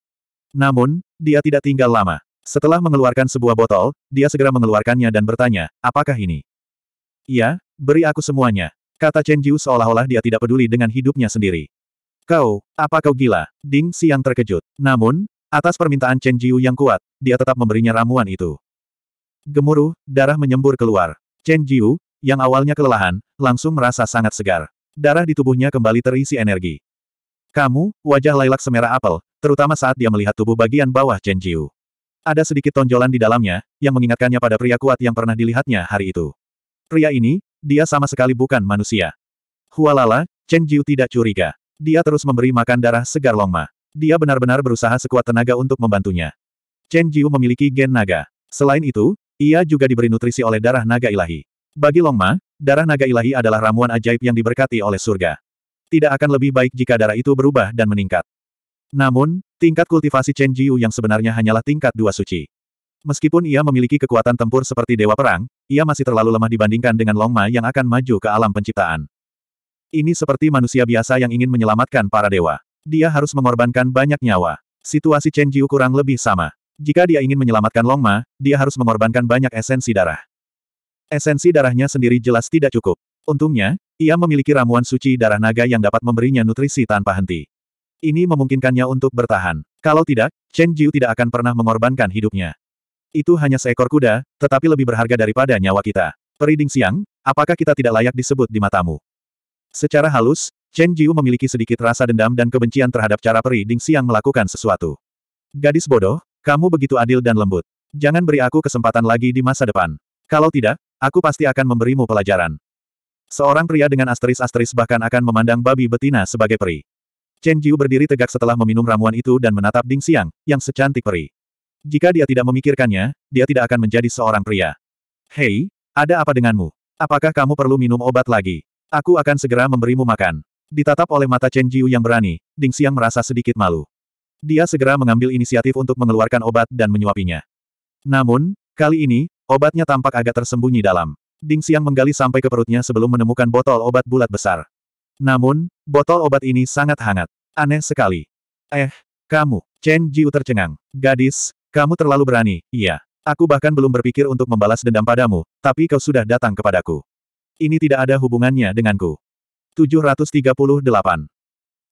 Namun, dia tidak tinggal lama. Setelah mengeluarkan sebuah botol, dia segera mengeluarkannya dan bertanya, apakah ini? Iya, beri aku semuanya. Kata Chen Jiu seolah-olah dia tidak peduli dengan hidupnya sendiri. Kau, apa kau gila? Ding Xiang terkejut. Namun, atas permintaan Chen Jiu yang kuat, dia tetap memberinya ramuan itu. Gemuruh, darah menyembur keluar. Chen Jiu, yang awalnya kelelahan, langsung merasa sangat segar darah di tubuhnya kembali terisi energi. Kamu, wajah Lailak semerah apel, terutama saat dia melihat tubuh bagian bawah Chen Jiu. Ada sedikit tonjolan di dalamnya, yang mengingatkannya pada pria kuat yang pernah dilihatnya hari itu. Pria ini, dia sama sekali bukan manusia. Hualala, Chen Jiu tidak curiga. Dia terus memberi makan darah segar Longma. Dia benar-benar berusaha sekuat tenaga untuk membantunya. Chen Jiu memiliki gen naga. Selain itu, ia juga diberi nutrisi oleh darah naga ilahi. Bagi Longma, Darah naga ilahi adalah ramuan ajaib yang diberkati oleh surga. Tidak akan lebih baik jika darah itu berubah dan meningkat. Namun, tingkat kultivasi Chen Jiu yang sebenarnya hanyalah tingkat dua suci. Meskipun ia memiliki kekuatan tempur seperti Dewa Perang, ia masih terlalu lemah dibandingkan dengan Longma yang akan maju ke alam penciptaan. Ini seperti manusia biasa yang ingin menyelamatkan para dewa. Dia harus mengorbankan banyak nyawa. Situasi Chen Jiu kurang lebih sama. Jika dia ingin menyelamatkan Longma, dia harus mengorbankan banyak esensi darah. Esensi darahnya sendiri jelas tidak cukup. Untungnya, ia memiliki ramuan suci darah naga yang dapat memberinya nutrisi tanpa henti. Ini memungkinkannya untuk bertahan. Kalau tidak, Chen Jiu tidak akan pernah mengorbankan hidupnya. Itu hanya seekor kuda, tetapi lebih berharga daripada nyawa kita. Periding siang, apakah kita tidak layak disebut di matamu? Secara halus, Chen Jiu memiliki sedikit rasa dendam dan kebencian terhadap cara periding siang melakukan sesuatu. Gadis bodoh, kamu begitu adil dan lembut. Jangan beri aku kesempatan lagi di masa depan. Kalau tidak, Aku pasti akan memberimu pelajaran. Seorang pria dengan asteris-asteris bahkan akan memandang babi betina sebagai peri. Chen Jiu berdiri tegak setelah meminum ramuan itu dan menatap Ding Xiang, yang secantik peri. Jika dia tidak memikirkannya, dia tidak akan menjadi seorang pria. Hei, ada apa denganmu? Apakah kamu perlu minum obat lagi? Aku akan segera memberimu makan. Ditatap oleh mata Chen Jiu yang berani, Ding Xiang merasa sedikit malu. Dia segera mengambil inisiatif untuk mengeluarkan obat dan menyuapinya. Namun, kali ini, Obatnya tampak agak tersembunyi dalam. Ding Xiang menggali sampai ke perutnya sebelum menemukan botol obat bulat besar. Namun, botol obat ini sangat hangat. Aneh sekali. Eh, kamu, Chen Jiu tercengang. Gadis, kamu terlalu berani, iya. Aku bahkan belum berpikir untuk membalas dendam padamu, tapi kau sudah datang kepadaku. Ini tidak ada hubungannya denganku. 738.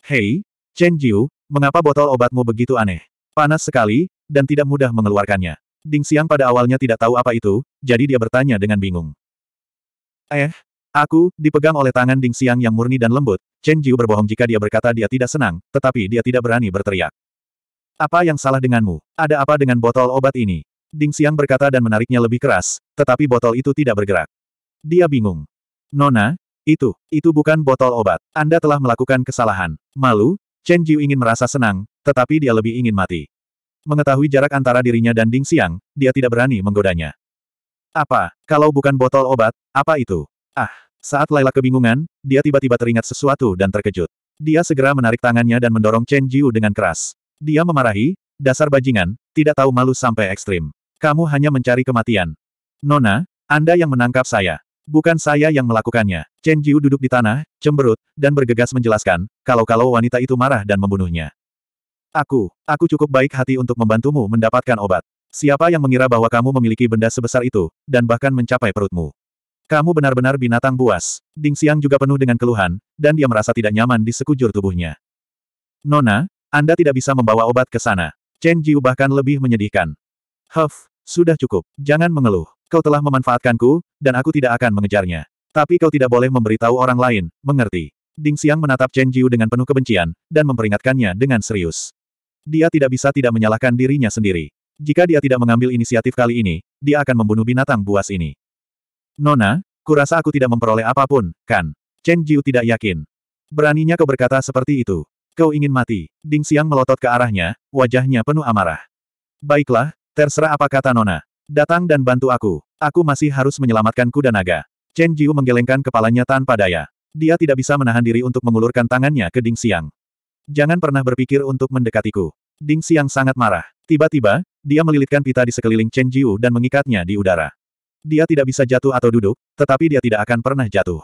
Hei, Chen Jiu, mengapa botol obatmu begitu aneh? Panas sekali, dan tidak mudah mengeluarkannya. Ding Xiang pada awalnya tidak tahu apa itu, jadi dia bertanya dengan bingung. Eh, aku, dipegang oleh tangan Ding Xiang yang murni dan lembut, Chen Jiu berbohong jika dia berkata dia tidak senang, tetapi dia tidak berani berteriak. Apa yang salah denganmu? Ada apa dengan botol obat ini? Ding Xiang berkata dan menariknya lebih keras, tetapi botol itu tidak bergerak. Dia bingung. Nona, itu, itu bukan botol obat. Anda telah melakukan kesalahan. Malu, Chen Jiu ingin merasa senang, tetapi dia lebih ingin mati. Mengetahui jarak antara dirinya dan Ding Xiang, dia tidak berani menggodanya. Apa, kalau bukan botol obat, apa itu? Ah, saat Laila kebingungan, dia tiba-tiba teringat sesuatu dan terkejut. Dia segera menarik tangannya dan mendorong Chen Jiu dengan keras. Dia memarahi, dasar bajingan, tidak tahu malu sampai ekstrim. Kamu hanya mencari kematian. Nona, Anda yang menangkap saya. Bukan saya yang melakukannya. Chen Jiu duduk di tanah, cemberut, dan bergegas menjelaskan, kalau-kalau wanita itu marah dan membunuhnya. Aku, aku cukup baik hati untuk membantumu mendapatkan obat. Siapa yang mengira bahwa kamu memiliki benda sebesar itu, dan bahkan mencapai perutmu? Kamu benar-benar binatang buas. Ding Xiang juga penuh dengan keluhan, dan dia merasa tidak nyaman di sekujur tubuhnya. Nona, Anda tidak bisa membawa obat ke sana. Chen Jiu bahkan lebih menyedihkan. Huff, sudah cukup. Jangan mengeluh. Kau telah memanfaatkanku, dan aku tidak akan mengejarnya. Tapi kau tidak boleh memberitahu orang lain, mengerti. Ding Xiang menatap Chen Jiu dengan penuh kebencian, dan memperingatkannya dengan serius. Dia tidak bisa tidak menyalahkan dirinya sendiri. Jika dia tidak mengambil inisiatif kali ini, dia akan membunuh binatang buas ini. Nona, kurasa aku tidak memperoleh apapun, kan? Chen Jiu tidak yakin. Beraninya kau berkata seperti itu. Kau ingin mati. Ding Xiang melotot ke arahnya, wajahnya penuh amarah. Baiklah, terserah apa kata Nona. Datang dan bantu aku. Aku masih harus menyelamatkan kuda naga. Chen Jiu menggelengkan kepalanya tanpa daya. Dia tidak bisa menahan diri untuk mengulurkan tangannya ke Ding Xiang. Jangan pernah berpikir untuk mendekatiku. Ding Xiang sangat marah. Tiba-tiba, dia melilitkan pita di sekeliling Chen Jiu dan mengikatnya di udara. Dia tidak bisa jatuh atau duduk, tetapi dia tidak akan pernah jatuh.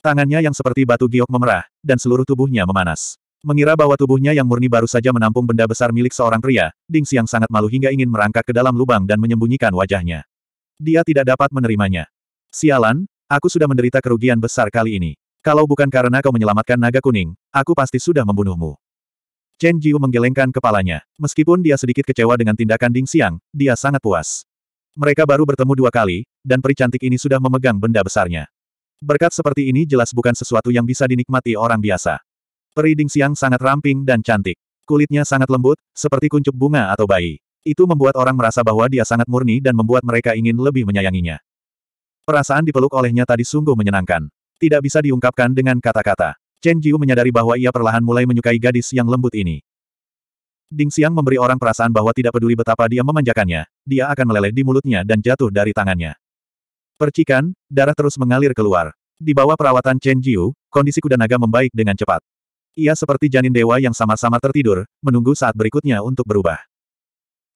Tangannya yang seperti batu giok memerah, dan seluruh tubuhnya memanas. Mengira bahwa tubuhnya yang murni baru saja menampung benda besar milik seorang pria, Ding Xiang sangat malu hingga ingin merangkak ke dalam lubang dan menyembunyikan wajahnya. Dia tidak dapat menerimanya. Sialan, aku sudah menderita kerugian besar kali ini. Kalau bukan karena kau menyelamatkan naga kuning, aku pasti sudah membunuhmu. Chen Jiu menggelengkan kepalanya. Meskipun dia sedikit kecewa dengan tindakan Ding Xiang, dia sangat puas. Mereka baru bertemu dua kali, dan peri cantik ini sudah memegang benda besarnya. Berkat seperti ini jelas bukan sesuatu yang bisa dinikmati orang biasa. Peri Ding Xiang sangat ramping dan cantik. Kulitnya sangat lembut, seperti kuncup bunga atau bayi. Itu membuat orang merasa bahwa dia sangat murni dan membuat mereka ingin lebih menyayanginya. Perasaan dipeluk olehnya tadi sungguh menyenangkan. Tidak bisa diungkapkan dengan kata-kata. Chen Jiu menyadari bahwa ia perlahan mulai menyukai gadis yang lembut ini. Ding Xiang memberi orang perasaan bahwa tidak peduli betapa dia memanjakannya, dia akan meleleh di mulutnya dan jatuh dari tangannya. Percikan, darah terus mengalir keluar. Di bawah perawatan Chen Jiu, kondisi kuda naga membaik dengan cepat. Ia seperti janin dewa yang samar-samar tertidur, menunggu saat berikutnya untuk berubah.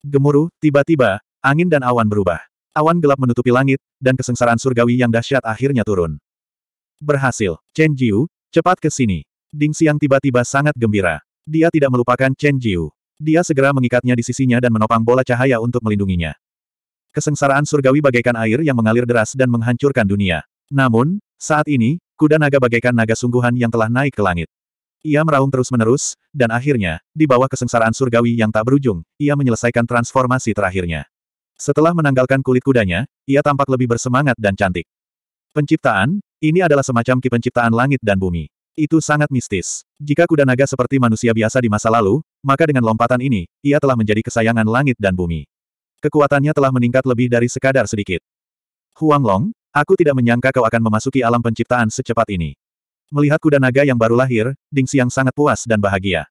Gemuruh, tiba-tiba, angin dan awan berubah. Awan gelap menutupi langit, dan kesengsaraan surgawi yang dahsyat akhirnya turun. Berhasil. Chen Jiu, cepat ke sini. Ding Xiang tiba-tiba sangat gembira. Dia tidak melupakan Chen Jiu. Dia segera mengikatnya di sisinya dan menopang bola cahaya untuk melindunginya. Kesengsaraan surgawi bagaikan air yang mengalir deras dan menghancurkan dunia. Namun, saat ini, kuda naga bagaikan naga sungguhan yang telah naik ke langit. Ia meraung terus-menerus, dan akhirnya, di bawah kesengsaraan surgawi yang tak berujung, ia menyelesaikan transformasi terakhirnya. Setelah menanggalkan kulit kudanya, ia tampak lebih bersemangat dan cantik. Penciptaan, ini adalah semacam ki penciptaan langit dan bumi. Itu sangat mistis. Jika kuda naga seperti manusia biasa di masa lalu, maka dengan lompatan ini, ia telah menjadi kesayangan langit dan bumi. Kekuatannya telah meningkat lebih dari sekadar sedikit. Huang Long, aku tidak menyangka kau akan memasuki alam penciptaan secepat ini. Melihat kuda naga yang baru lahir, Ding Xiang sangat puas dan bahagia.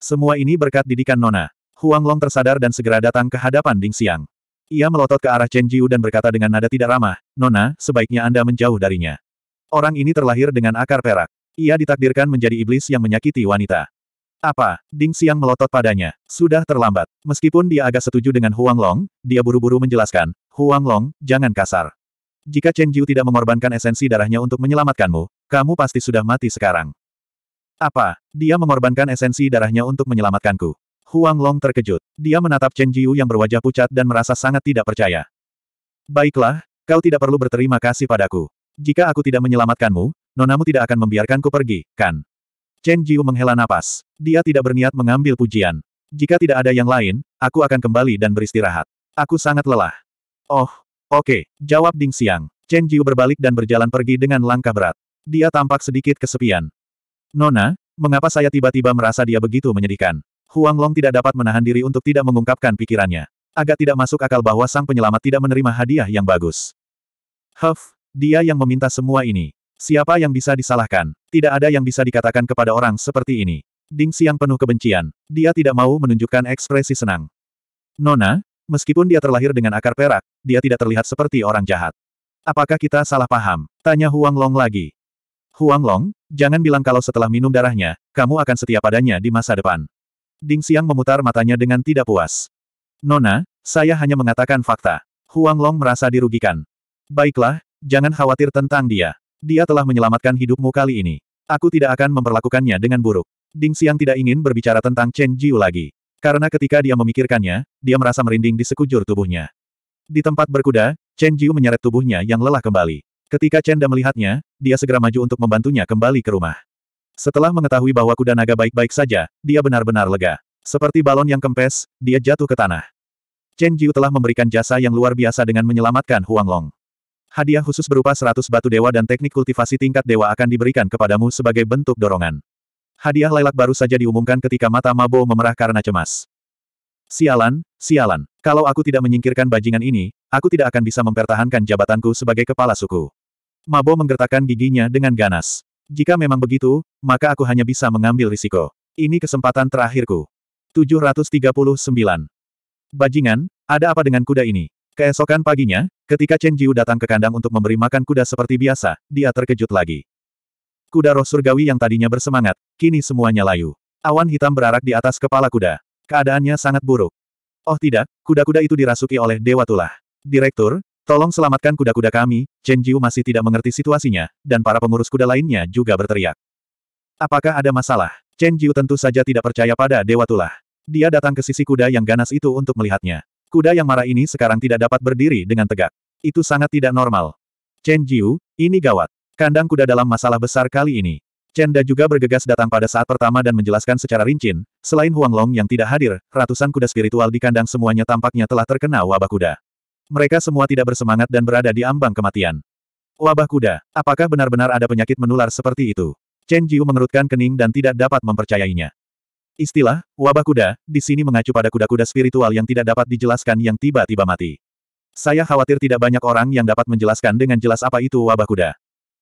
Semua ini berkat didikan Nona. Huang Long tersadar dan segera datang ke hadapan Ding Xiang. Ia melotot ke arah Chen Jiu dan berkata dengan nada tidak ramah, Nona, sebaiknya Anda menjauh darinya. Orang ini terlahir dengan akar perak. Ia ditakdirkan menjadi iblis yang menyakiti wanita. Apa? Ding Xiang melotot padanya. Sudah terlambat. Meskipun dia agak setuju dengan Huang Long, dia buru-buru menjelaskan, Huang Long, jangan kasar. Jika Chen Jiu tidak mengorbankan esensi darahnya untuk menyelamatkanmu, kamu pasti sudah mati sekarang. Apa? Dia mengorbankan esensi darahnya untuk menyelamatkanku. Huang Long terkejut. Dia menatap Chen Jiu yang berwajah pucat dan merasa sangat tidak percaya. Baiklah, kau tidak perlu berterima kasih padaku. Jika aku tidak menyelamatkanmu, nonamu tidak akan membiarkanku pergi, kan? Chen Jiu menghela napas. Dia tidak berniat mengambil pujian. Jika tidak ada yang lain, aku akan kembali dan beristirahat. Aku sangat lelah. Oh, oke, okay, jawab Ding Xiang. Chen Jiu berbalik dan berjalan pergi dengan langkah berat. Dia tampak sedikit kesepian. Nona, mengapa saya tiba-tiba merasa dia begitu menyedihkan? Huang Long tidak dapat menahan diri untuk tidak mengungkapkan pikirannya. Agak tidak masuk akal bahwa sang penyelamat tidak menerima hadiah yang bagus. Huff, dia yang meminta semua ini. Siapa yang bisa disalahkan? Tidak ada yang bisa dikatakan kepada orang seperti ini. Ding Xiang penuh kebencian. Dia tidak mau menunjukkan ekspresi senang. Nona, meskipun dia terlahir dengan akar perak, dia tidak terlihat seperti orang jahat. Apakah kita salah paham? Tanya Huang Long lagi. Huang Long, jangan bilang kalau setelah minum darahnya, kamu akan setia padanya di masa depan. Ding Xiang memutar matanya dengan tidak puas. Nona, saya hanya mengatakan fakta. Huang Long merasa dirugikan. Baiklah, jangan khawatir tentang dia. Dia telah menyelamatkan hidupmu kali ini. Aku tidak akan memperlakukannya dengan buruk. Ding Xiang tidak ingin berbicara tentang Chen Jiu lagi. Karena ketika dia memikirkannya, dia merasa merinding di sekujur tubuhnya. Di tempat berkuda, Chen Jiu menyeret tubuhnya yang lelah kembali. Ketika Chen Da melihatnya, dia segera maju untuk membantunya kembali ke rumah. Setelah mengetahui bahwa kuda naga baik-baik saja, dia benar-benar lega. Seperti balon yang kempes, dia jatuh ke tanah. Chen Jiu telah memberikan jasa yang luar biasa dengan menyelamatkan Huang Long. Hadiah khusus berupa 100 batu dewa dan teknik kultivasi tingkat dewa akan diberikan kepadamu sebagai bentuk dorongan. Hadiah lailak baru saja diumumkan ketika mata Mabo memerah karena cemas. Sialan, sialan. Kalau aku tidak menyingkirkan bajingan ini, aku tidak akan bisa mempertahankan jabatanku sebagai kepala suku. Mabo menggertakkan giginya dengan ganas. Jika memang begitu, maka aku hanya bisa mengambil risiko. Ini kesempatan terakhirku. 739. Bajingan, ada apa dengan kuda ini? Keesokan paginya, ketika Chen Jiu datang ke kandang untuk memberi makan kuda seperti biasa, dia terkejut lagi. Kuda roh surgawi yang tadinya bersemangat, kini semuanya layu. Awan hitam berarak di atas kepala kuda. Keadaannya sangat buruk. Oh tidak, kuda-kuda itu dirasuki oleh Dewa Tulah. Direktur, Tolong selamatkan kuda-kuda kami, Chen Jiu masih tidak mengerti situasinya, dan para pengurus kuda lainnya juga berteriak. Apakah ada masalah? Chen Jiu tentu saja tidak percaya pada Dewa Tulah. Dia datang ke sisi kuda yang ganas itu untuk melihatnya. Kuda yang marah ini sekarang tidak dapat berdiri dengan tegak. Itu sangat tidak normal. Chen Jiu, ini gawat. Kandang kuda dalam masalah besar kali ini. Chen Da juga bergegas datang pada saat pertama dan menjelaskan secara rinci. selain Huang Long yang tidak hadir, ratusan kuda spiritual di kandang semuanya tampaknya telah terkena wabah kuda. Mereka semua tidak bersemangat dan berada di ambang kematian. Wabah kuda, apakah benar-benar ada penyakit menular seperti itu? Chen Jiu mengerutkan kening dan tidak dapat mempercayainya. Istilah, wabah kuda, di sini mengacu pada kuda-kuda spiritual yang tidak dapat dijelaskan yang tiba-tiba mati. Saya khawatir tidak banyak orang yang dapat menjelaskan dengan jelas apa itu wabah kuda.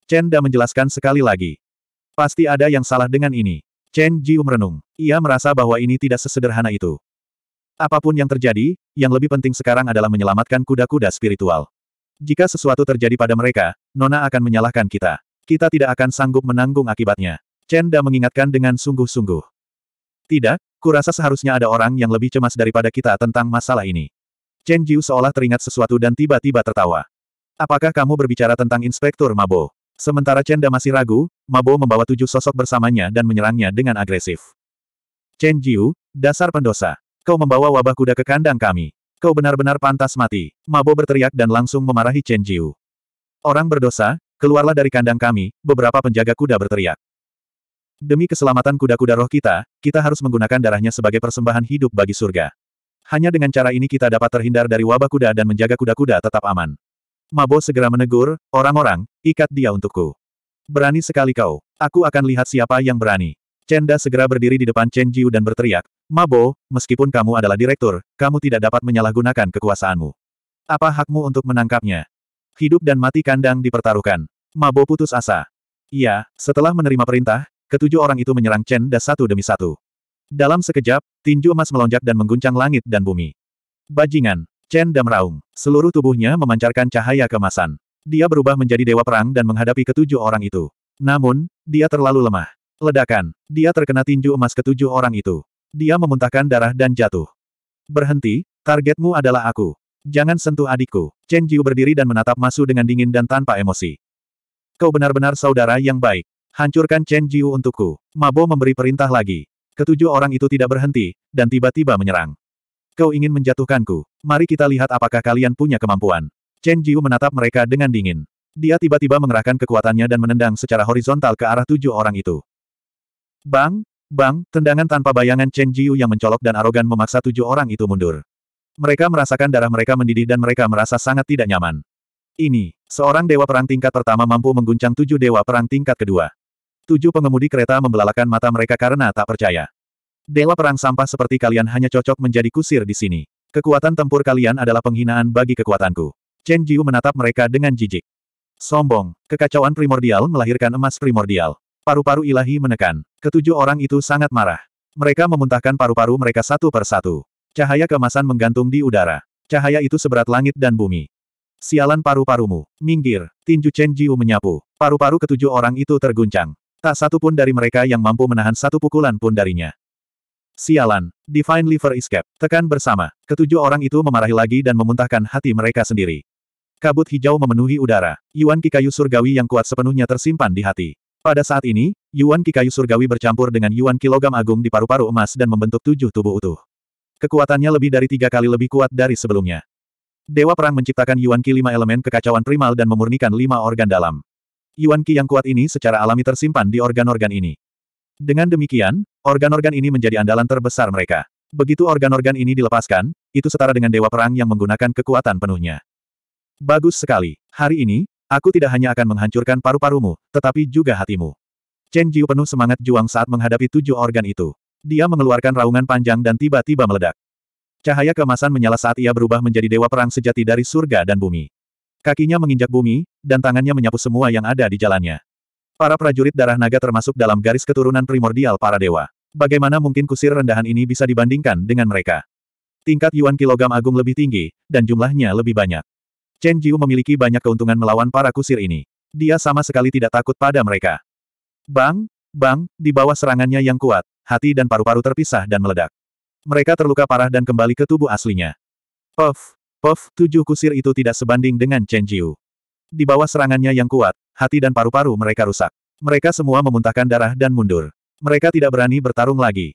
Chen Da menjelaskan sekali lagi. Pasti ada yang salah dengan ini. Chen Jiu merenung. Ia merasa bahwa ini tidak sesederhana itu. Apapun yang terjadi, yang lebih penting sekarang adalah menyelamatkan kuda-kuda spiritual. Jika sesuatu terjadi pada mereka, Nona akan menyalahkan kita. Kita tidak akan sanggup menanggung akibatnya. Chen Da mengingatkan dengan sungguh-sungguh. Tidak, kurasa seharusnya ada orang yang lebih cemas daripada kita tentang masalah ini. Chen Jiu seolah teringat sesuatu dan tiba-tiba tertawa. Apakah kamu berbicara tentang Inspektur Mabo? Sementara Chen Da masih ragu, Mabo membawa tujuh sosok bersamanya dan menyerangnya dengan agresif. Chen Jiu, dasar pendosa. Kau membawa wabah kuda ke kandang kami. Kau benar-benar pantas mati. Mabo berteriak dan langsung memarahi Chen Jiu. Orang berdosa, keluarlah dari kandang kami, beberapa penjaga kuda berteriak. Demi keselamatan kuda-kuda roh kita, kita harus menggunakan darahnya sebagai persembahan hidup bagi surga. Hanya dengan cara ini kita dapat terhindar dari wabah kuda dan menjaga kuda-kuda tetap aman. Mabo segera menegur, orang-orang, ikat dia untukku. Berani sekali kau. Aku akan lihat siapa yang berani. Chen Chenda segera berdiri di depan Chen Jiu dan berteriak, Mabo, meskipun kamu adalah direktur, kamu tidak dapat menyalahgunakan kekuasaanmu. Apa hakmu untuk menangkapnya? Hidup dan mati kandang dipertaruhkan. Mabo putus asa. Iya, setelah menerima perintah, ketujuh orang itu menyerang Chen Da satu demi satu. Dalam sekejap, tinju emas melonjak dan mengguncang langit dan bumi. Bajingan, Chen Da meraung. Seluruh tubuhnya memancarkan cahaya kemasan. Dia berubah menjadi dewa perang dan menghadapi ketujuh orang itu. Namun, dia terlalu lemah. Ledakan. Dia terkena tinju emas ketujuh orang itu. Dia memuntahkan darah dan jatuh. Berhenti, targetmu adalah aku. Jangan sentuh adikku. Chen Jiu berdiri dan menatap Masu dengan dingin dan tanpa emosi. Kau benar-benar saudara yang baik. Hancurkan Chen Jiu untukku. Mabo memberi perintah lagi. Ketujuh orang itu tidak berhenti, dan tiba-tiba menyerang. Kau ingin menjatuhkanku. Mari kita lihat apakah kalian punya kemampuan. Chen Jiu menatap mereka dengan dingin. Dia tiba-tiba mengerahkan kekuatannya dan menendang secara horizontal ke arah tujuh orang itu. Bang, bang, tendangan tanpa bayangan Chen Jiu yang mencolok dan arogan memaksa tujuh orang itu mundur. Mereka merasakan darah mereka mendidih dan mereka merasa sangat tidak nyaman. Ini, seorang dewa perang tingkat pertama mampu mengguncang tujuh dewa perang tingkat kedua. Tujuh pengemudi kereta membelalakan mata mereka karena tak percaya. Dewa perang sampah seperti kalian hanya cocok menjadi kusir di sini. Kekuatan tempur kalian adalah penghinaan bagi kekuatanku. Chen Jiu menatap mereka dengan jijik. Sombong, kekacauan primordial melahirkan emas primordial. Paru-paru ilahi menekan. Ketujuh orang itu sangat marah. Mereka memuntahkan paru-paru mereka satu per satu. Cahaya kemasan menggantung di udara. Cahaya itu seberat langit dan bumi. Sialan paru-parumu. Minggir. Tinju Chen Jiu menyapu. Paru-paru ketujuh orang itu terguncang. Tak satu pun dari mereka yang mampu menahan satu pukulan pun darinya. Sialan. Divine Liver Escape. Tekan bersama. Ketujuh orang itu memarahi lagi dan memuntahkan hati mereka sendiri. Kabut hijau memenuhi udara. Yuan Kikayu surgawi yang kuat sepenuhnya tersimpan di hati. Pada saat ini, Yuan Kayu Surgawi bercampur dengan Yuan Logam Agung di paru-paru emas dan membentuk tujuh tubuh utuh. Kekuatannya lebih dari tiga kali lebih kuat dari sebelumnya. Dewa Perang menciptakan Yuan Qi lima elemen kekacauan primal dan memurnikan lima organ dalam. Yuan Ki yang kuat ini secara alami tersimpan di organ-organ ini. Dengan demikian, organ-organ ini menjadi andalan terbesar mereka. Begitu organ-organ ini dilepaskan, itu setara dengan Dewa Perang yang menggunakan kekuatan penuhnya. Bagus sekali. Hari ini, Aku tidak hanya akan menghancurkan paru-parumu, tetapi juga hatimu. Chen Jiu penuh semangat juang saat menghadapi tujuh organ itu. Dia mengeluarkan raungan panjang dan tiba-tiba meledak. Cahaya kemasan menyala saat ia berubah menjadi dewa perang sejati dari surga dan bumi. Kakinya menginjak bumi, dan tangannya menyapu semua yang ada di jalannya. Para prajurit darah naga termasuk dalam garis keturunan primordial para dewa. Bagaimana mungkin kusir rendahan ini bisa dibandingkan dengan mereka? Tingkat Yuan Kilogram Agung lebih tinggi, dan jumlahnya lebih banyak. Chen Jiu memiliki banyak keuntungan melawan para kusir ini. Dia sama sekali tidak takut pada mereka. Bang, bang, di bawah serangannya yang kuat, hati dan paru-paru terpisah dan meledak. Mereka terluka parah dan kembali ke tubuh aslinya. Puff, puff, tujuh kusir itu tidak sebanding dengan Chen Jiu. Di bawah serangannya yang kuat, hati dan paru-paru mereka rusak. Mereka semua memuntahkan darah dan mundur. Mereka tidak berani bertarung lagi.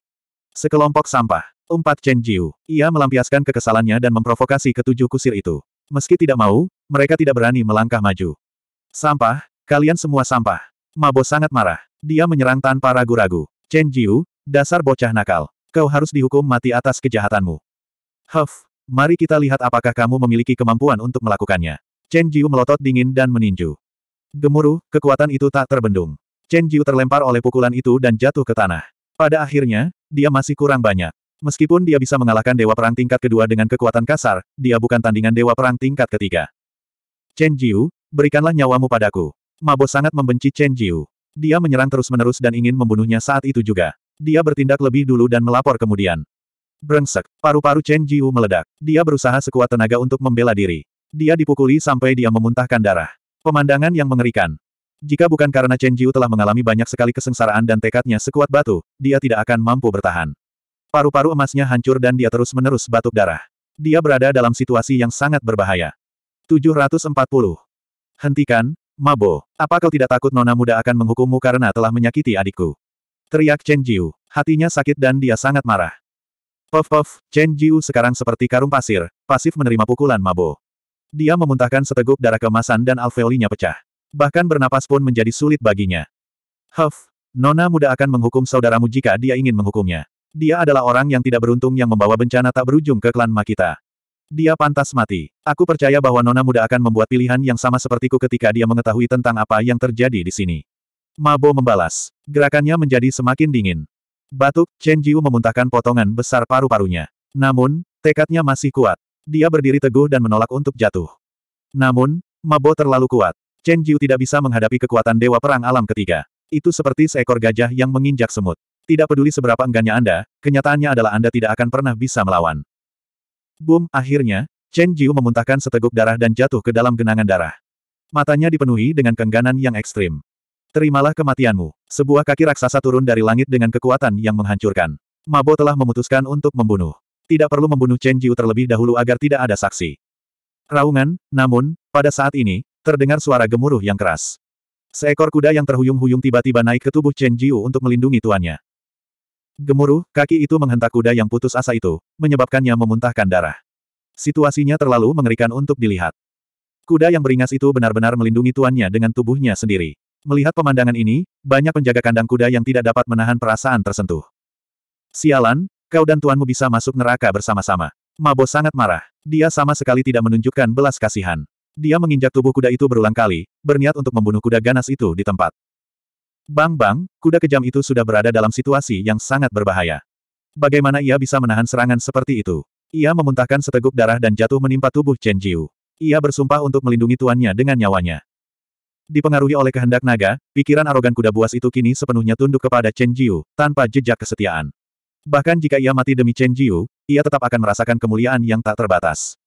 Sekelompok sampah. empat Chen Jiu. Ia melampiaskan kekesalannya dan memprovokasi ketujuh kusir itu. Meski tidak mau, mereka tidak berani melangkah maju. Sampah, kalian semua sampah. Mabo sangat marah. Dia menyerang tanpa ragu-ragu. Chen Jiu, dasar bocah nakal. Kau harus dihukum mati atas kejahatanmu. Huff, mari kita lihat apakah kamu memiliki kemampuan untuk melakukannya. Chen Jiu melotot dingin dan meninju. Gemuruh, kekuatan itu tak terbendung. Chen Jiu terlempar oleh pukulan itu dan jatuh ke tanah. Pada akhirnya, dia masih kurang banyak. Meskipun dia bisa mengalahkan Dewa Perang tingkat kedua dengan kekuatan kasar, dia bukan tandingan Dewa Perang tingkat ketiga. Chen Jiu, berikanlah nyawamu padaku. Mabo sangat membenci Chen Jiu. Dia menyerang terus-menerus dan ingin membunuhnya saat itu juga. Dia bertindak lebih dulu dan melapor kemudian. Brengsek, paru-paru Chen Jiu meledak. Dia berusaha sekuat tenaga untuk membela diri. Dia dipukuli sampai dia memuntahkan darah. Pemandangan yang mengerikan. Jika bukan karena Chen Jiu telah mengalami banyak sekali kesengsaraan dan tekadnya sekuat batu, dia tidak akan mampu bertahan. Paru-paru emasnya hancur dan dia terus-menerus batuk darah. Dia berada dalam situasi yang sangat berbahaya. 740. Hentikan, Mabo. Apa kau tidak takut nona muda akan menghukummu karena telah menyakiti adikku? Teriak Chen Jiu. Hatinya sakit dan dia sangat marah. Puff puff, Chen Jiu sekarang seperti karung pasir, pasif menerima pukulan Mabo. Dia memuntahkan seteguk darah kemasan dan alveolinya pecah. Bahkan bernapas pun menjadi sulit baginya. Huff, nona muda akan menghukum saudaramu jika dia ingin menghukumnya. Dia adalah orang yang tidak beruntung yang membawa bencana tak berujung ke klan Makita. Dia pantas mati. Aku percaya bahwa Nona Muda akan membuat pilihan yang sama sepertiku ketika dia mengetahui tentang apa yang terjadi di sini. Mabo membalas. Gerakannya menjadi semakin dingin. Batuk, Chen Jiu memuntahkan potongan besar paru-parunya. Namun, tekadnya masih kuat. Dia berdiri teguh dan menolak untuk jatuh. Namun, Mabo terlalu kuat. Chen Jiu tidak bisa menghadapi kekuatan Dewa Perang Alam ketiga. Itu seperti seekor gajah yang menginjak semut. Tidak peduli seberapa enggannya Anda, kenyataannya adalah Anda tidak akan pernah bisa melawan. Boom, akhirnya, Chen Jiu memuntahkan seteguk darah dan jatuh ke dalam genangan darah. Matanya dipenuhi dengan kengganan yang ekstrim. Terimalah kematianmu. Sebuah kaki raksasa turun dari langit dengan kekuatan yang menghancurkan. Mabo telah memutuskan untuk membunuh. Tidak perlu membunuh Chen Jiu terlebih dahulu agar tidak ada saksi. Raungan, namun, pada saat ini, terdengar suara gemuruh yang keras. Seekor kuda yang terhuyung-huyung tiba-tiba naik ke tubuh Chen Jiu untuk melindungi tuannya. Gemuruh, kaki itu menghentak kuda yang putus asa itu, menyebabkannya memuntahkan darah. Situasinya terlalu mengerikan untuk dilihat. Kuda yang beringas itu benar-benar melindungi tuannya dengan tubuhnya sendiri. Melihat pemandangan ini, banyak penjaga kandang kuda yang tidak dapat menahan perasaan tersentuh. Sialan, kau dan tuanmu bisa masuk neraka bersama-sama. Mabo sangat marah. Dia sama sekali tidak menunjukkan belas kasihan. Dia menginjak tubuh kuda itu berulang kali, berniat untuk membunuh kuda ganas itu di tempat. Bang-bang, kuda kejam itu sudah berada dalam situasi yang sangat berbahaya. Bagaimana ia bisa menahan serangan seperti itu? Ia memuntahkan seteguk darah dan jatuh menimpa tubuh Chen Jiu. Ia bersumpah untuk melindungi tuannya dengan nyawanya. Dipengaruhi oleh kehendak naga, pikiran arogan kuda buas itu kini sepenuhnya tunduk kepada Chen Jiu, tanpa jejak kesetiaan. Bahkan jika ia mati demi Chen Jiu, ia tetap akan merasakan kemuliaan yang tak terbatas.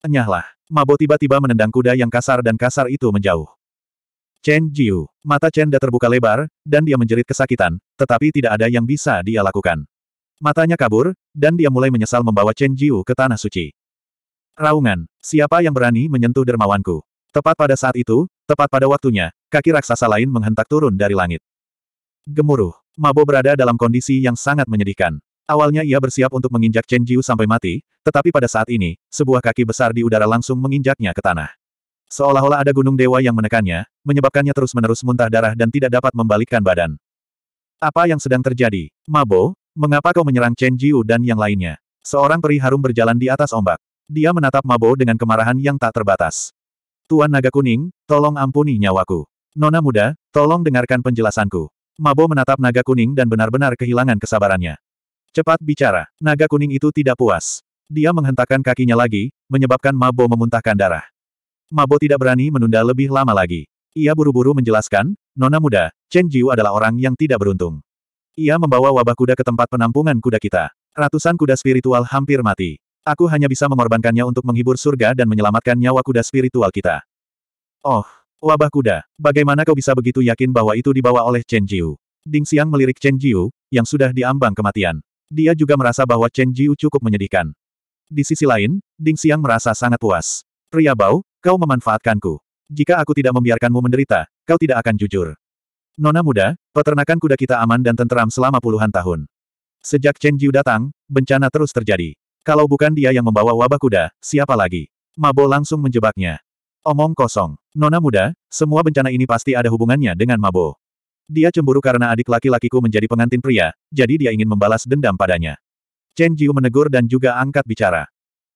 Enyahlah, Mabo tiba-tiba menendang kuda yang kasar dan kasar itu menjauh. Chen Jiu. Mata Chen Da terbuka lebar, dan dia menjerit kesakitan, tetapi tidak ada yang bisa dia lakukan. Matanya kabur, dan dia mulai menyesal membawa Chen Jiu ke Tanah Suci. Raungan, siapa yang berani menyentuh dermawanku? Tepat pada saat itu, tepat pada waktunya, kaki raksasa lain menghentak turun dari langit. Gemuruh, Mabo berada dalam kondisi yang sangat menyedihkan. Awalnya ia bersiap untuk menginjak Chen Jiu sampai mati, tetapi pada saat ini, sebuah kaki besar di udara langsung menginjaknya ke tanah. Seolah-olah ada gunung dewa yang menekannya, menyebabkannya terus-menerus muntah darah dan tidak dapat membalikkan badan. Apa yang sedang terjadi? Mabo, mengapa kau menyerang Chen Jiu dan yang lainnya? Seorang peri harum berjalan di atas ombak. Dia menatap Mabo dengan kemarahan yang tak terbatas. Tuan Naga Kuning, tolong ampuni nyawaku. Nona muda, tolong dengarkan penjelasanku. Mabo menatap Naga Kuning dan benar-benar kehilangan kesabarannya. Cepat bicara, Naga Kuning itu tidak puas. Dia menghentakkan kakinya lagi, menyebabkan Mabo memuntahkan darah. Mabo tidak berani menunda lebih lama lagi. Ia buru-buru menjelaskan, Nona muda, Chen Jiu adalah orang yang tidak beruntung. Ia membawa wabah kuda ke tempat penampungan kuda kita. Ratusan kuda spiritual hampir mati. Aku hanya bisa mengorbankannya untuk menghibur surga dan menyelamatkan nyawa kuda spiritual kita. Oh, wabah kuda. Bagaimana kau bisa begitu yakin bahwa itu dibawa oleh Chen Jiu? Ding Xiang melirik Chen Jiu, yang sudah diambang kematian. Dia juga merasa bahwa Chen Jiu cukup menyedihkan. Di sisi lain, Ding Xiang merasa sangat puas. Pria Bau, Kau memanfaatkanku. Jika aku tidak membiarkanmu menderita, kau tidak akan jujur. Nona muda, peternakan kuda kita aman dan tenteram selama puluhan tahun. Sejak Chen Jiu datang, bencana terus terjadi. Kalau bukan dia yang membawa wabah kuda, siapa lagi? Mabo langsung menjebaknya. Omong kosong. Nona muda, semua bencana ini pasti ada hubungannya dengan Mabo. Dia cemburu karena adik laki-lakiku menjadi pengantin pria, jadi dia ingin membalas dendam padanya. Chen Jiu menegur dan juga angkat bicara.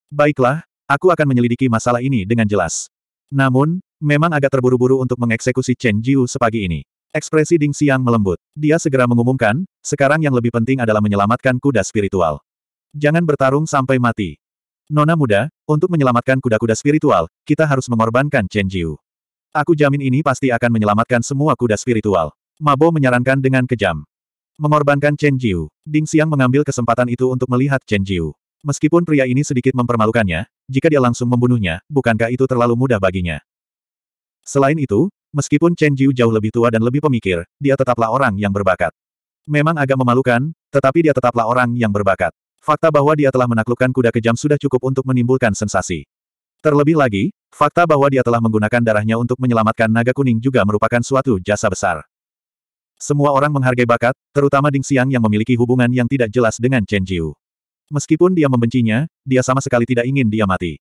Baiklah, Aku akan menyelidiki masalah ini dengan jelas. Namun, memang agak terburu-buru untuk mengeksekusi Chen Jiu sepagi ini. Ekspresi Ding Xiang melembut. Dia segera mengumumkan, sekarang yang lebih penting adalah menyelamatkan kuda spiritual. Jangan bertarung sampai mati. Nona muda, untuk menyelamatkan kuda-kuda spiritual, kita harus mengorbankan Chen Jiu. Aku jamin ini pasti akan menyelamatkan semua kuda spiritual. Mabo menyarankan dengan kejam. Mengorbankan Chen Jiu, Ding Xiang mengambil kesempatan itu untuk melihat Chen Jiu. Meskipun pria ini sedikit mempermalukannya, jika dia langsung membunuhnya, bukankah itu terlalu mudah baginya? Selain itu, meskipun Chen Jiu jauh lebih tua dan lebih pemikir, dia tetaplah orang yang berbakat. Memang agak memalukan, tetapi dia tetaplah orang yang berbakat. Fakta bahwa dia telah menaklukkan kuda kejam sudah cukup untuk menimbulkan sensasi. Terlebih lagi, fakta bahwa dia telah menggunakan darahnya untuk menyelamatkan naga kuning juga merupakan suatu jasa besar. Semua orang menghargai bakat, terutama Ding Xiang yang memiliki hubungan yang tidak jelas dengan Chen Jiu. Meskipun dia membencinya, dia sama sekali tidak ingin dia mati.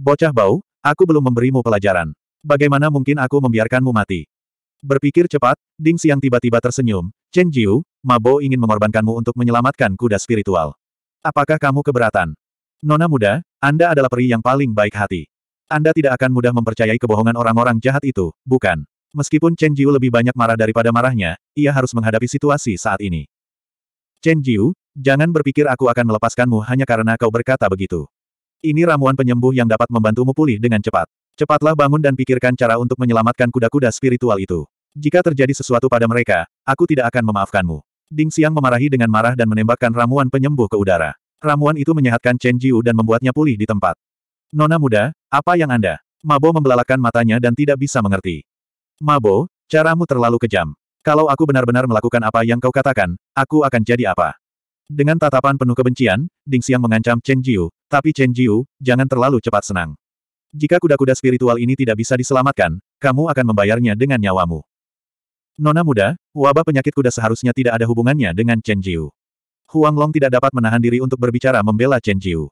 Bocah bau, aku belum memberimu pelajaran. Bagaimana mungkin aku membiarkanmu mati? Berpikir cepat, Ding Xiang tiba-tiba tersenyum. Chen Jiu, Mabo ingin mengorbankanmu untuk menyelamatkan kuda spiritual. Apakah kamu keberatan? Nona muda, Anda adalah peri yang paling baik hati. Anda tidak akan mudah mempercayai kebohongan orang-orang jahat itu, bukan? Meskipun Chen Jiu lebih banyak marah daripada marahnya, ia harus menghadapi situasi saat ini. Chen Jiu, Jangan berpikir aku akan melepaskanmu hanya karena kau berkata begitu. Ini ramuan penyembuh yang dapat membantumu pulih dengan cepat. Cepatlah bangun dan pikirkan cara untuk menyelamatkan kuda-kuda spiritual itu. Jika terjadi sesuatu pada mereka, aku tidak akan memaafkanmu. Ding Xiang memarahi dengan marah dan menembakkan ramuan penyembuh ke udara. Ramuan itu menyehatkan Chen Jiu dan membuatnya pulih di tempat. Nona muda, apa yang Anda? Mabo membelalakan matanya dan tidak bisa mengerti. Mabo, caramu terlalu kejam. Kalau aku benar-benar melakukan apa yang kau katakan, aku akan jadi apa? Dengan tatapan penuh kebencian, Ding Xiang mengancam Chen Jiu, tapi Chen Jiu, jangan terlalu cepat senang. Jika kuda-kuda spiritual ini tidak bisa diselamatkan, kamu akan membayarnya dengan nyawamu. Nona muda, wabah penyakit kuda seharusnya tidak ada hubungannya dengan Chen Jiu. Huang Long tidak dapat menahan diri untuk berbicara membela Chen Jiu.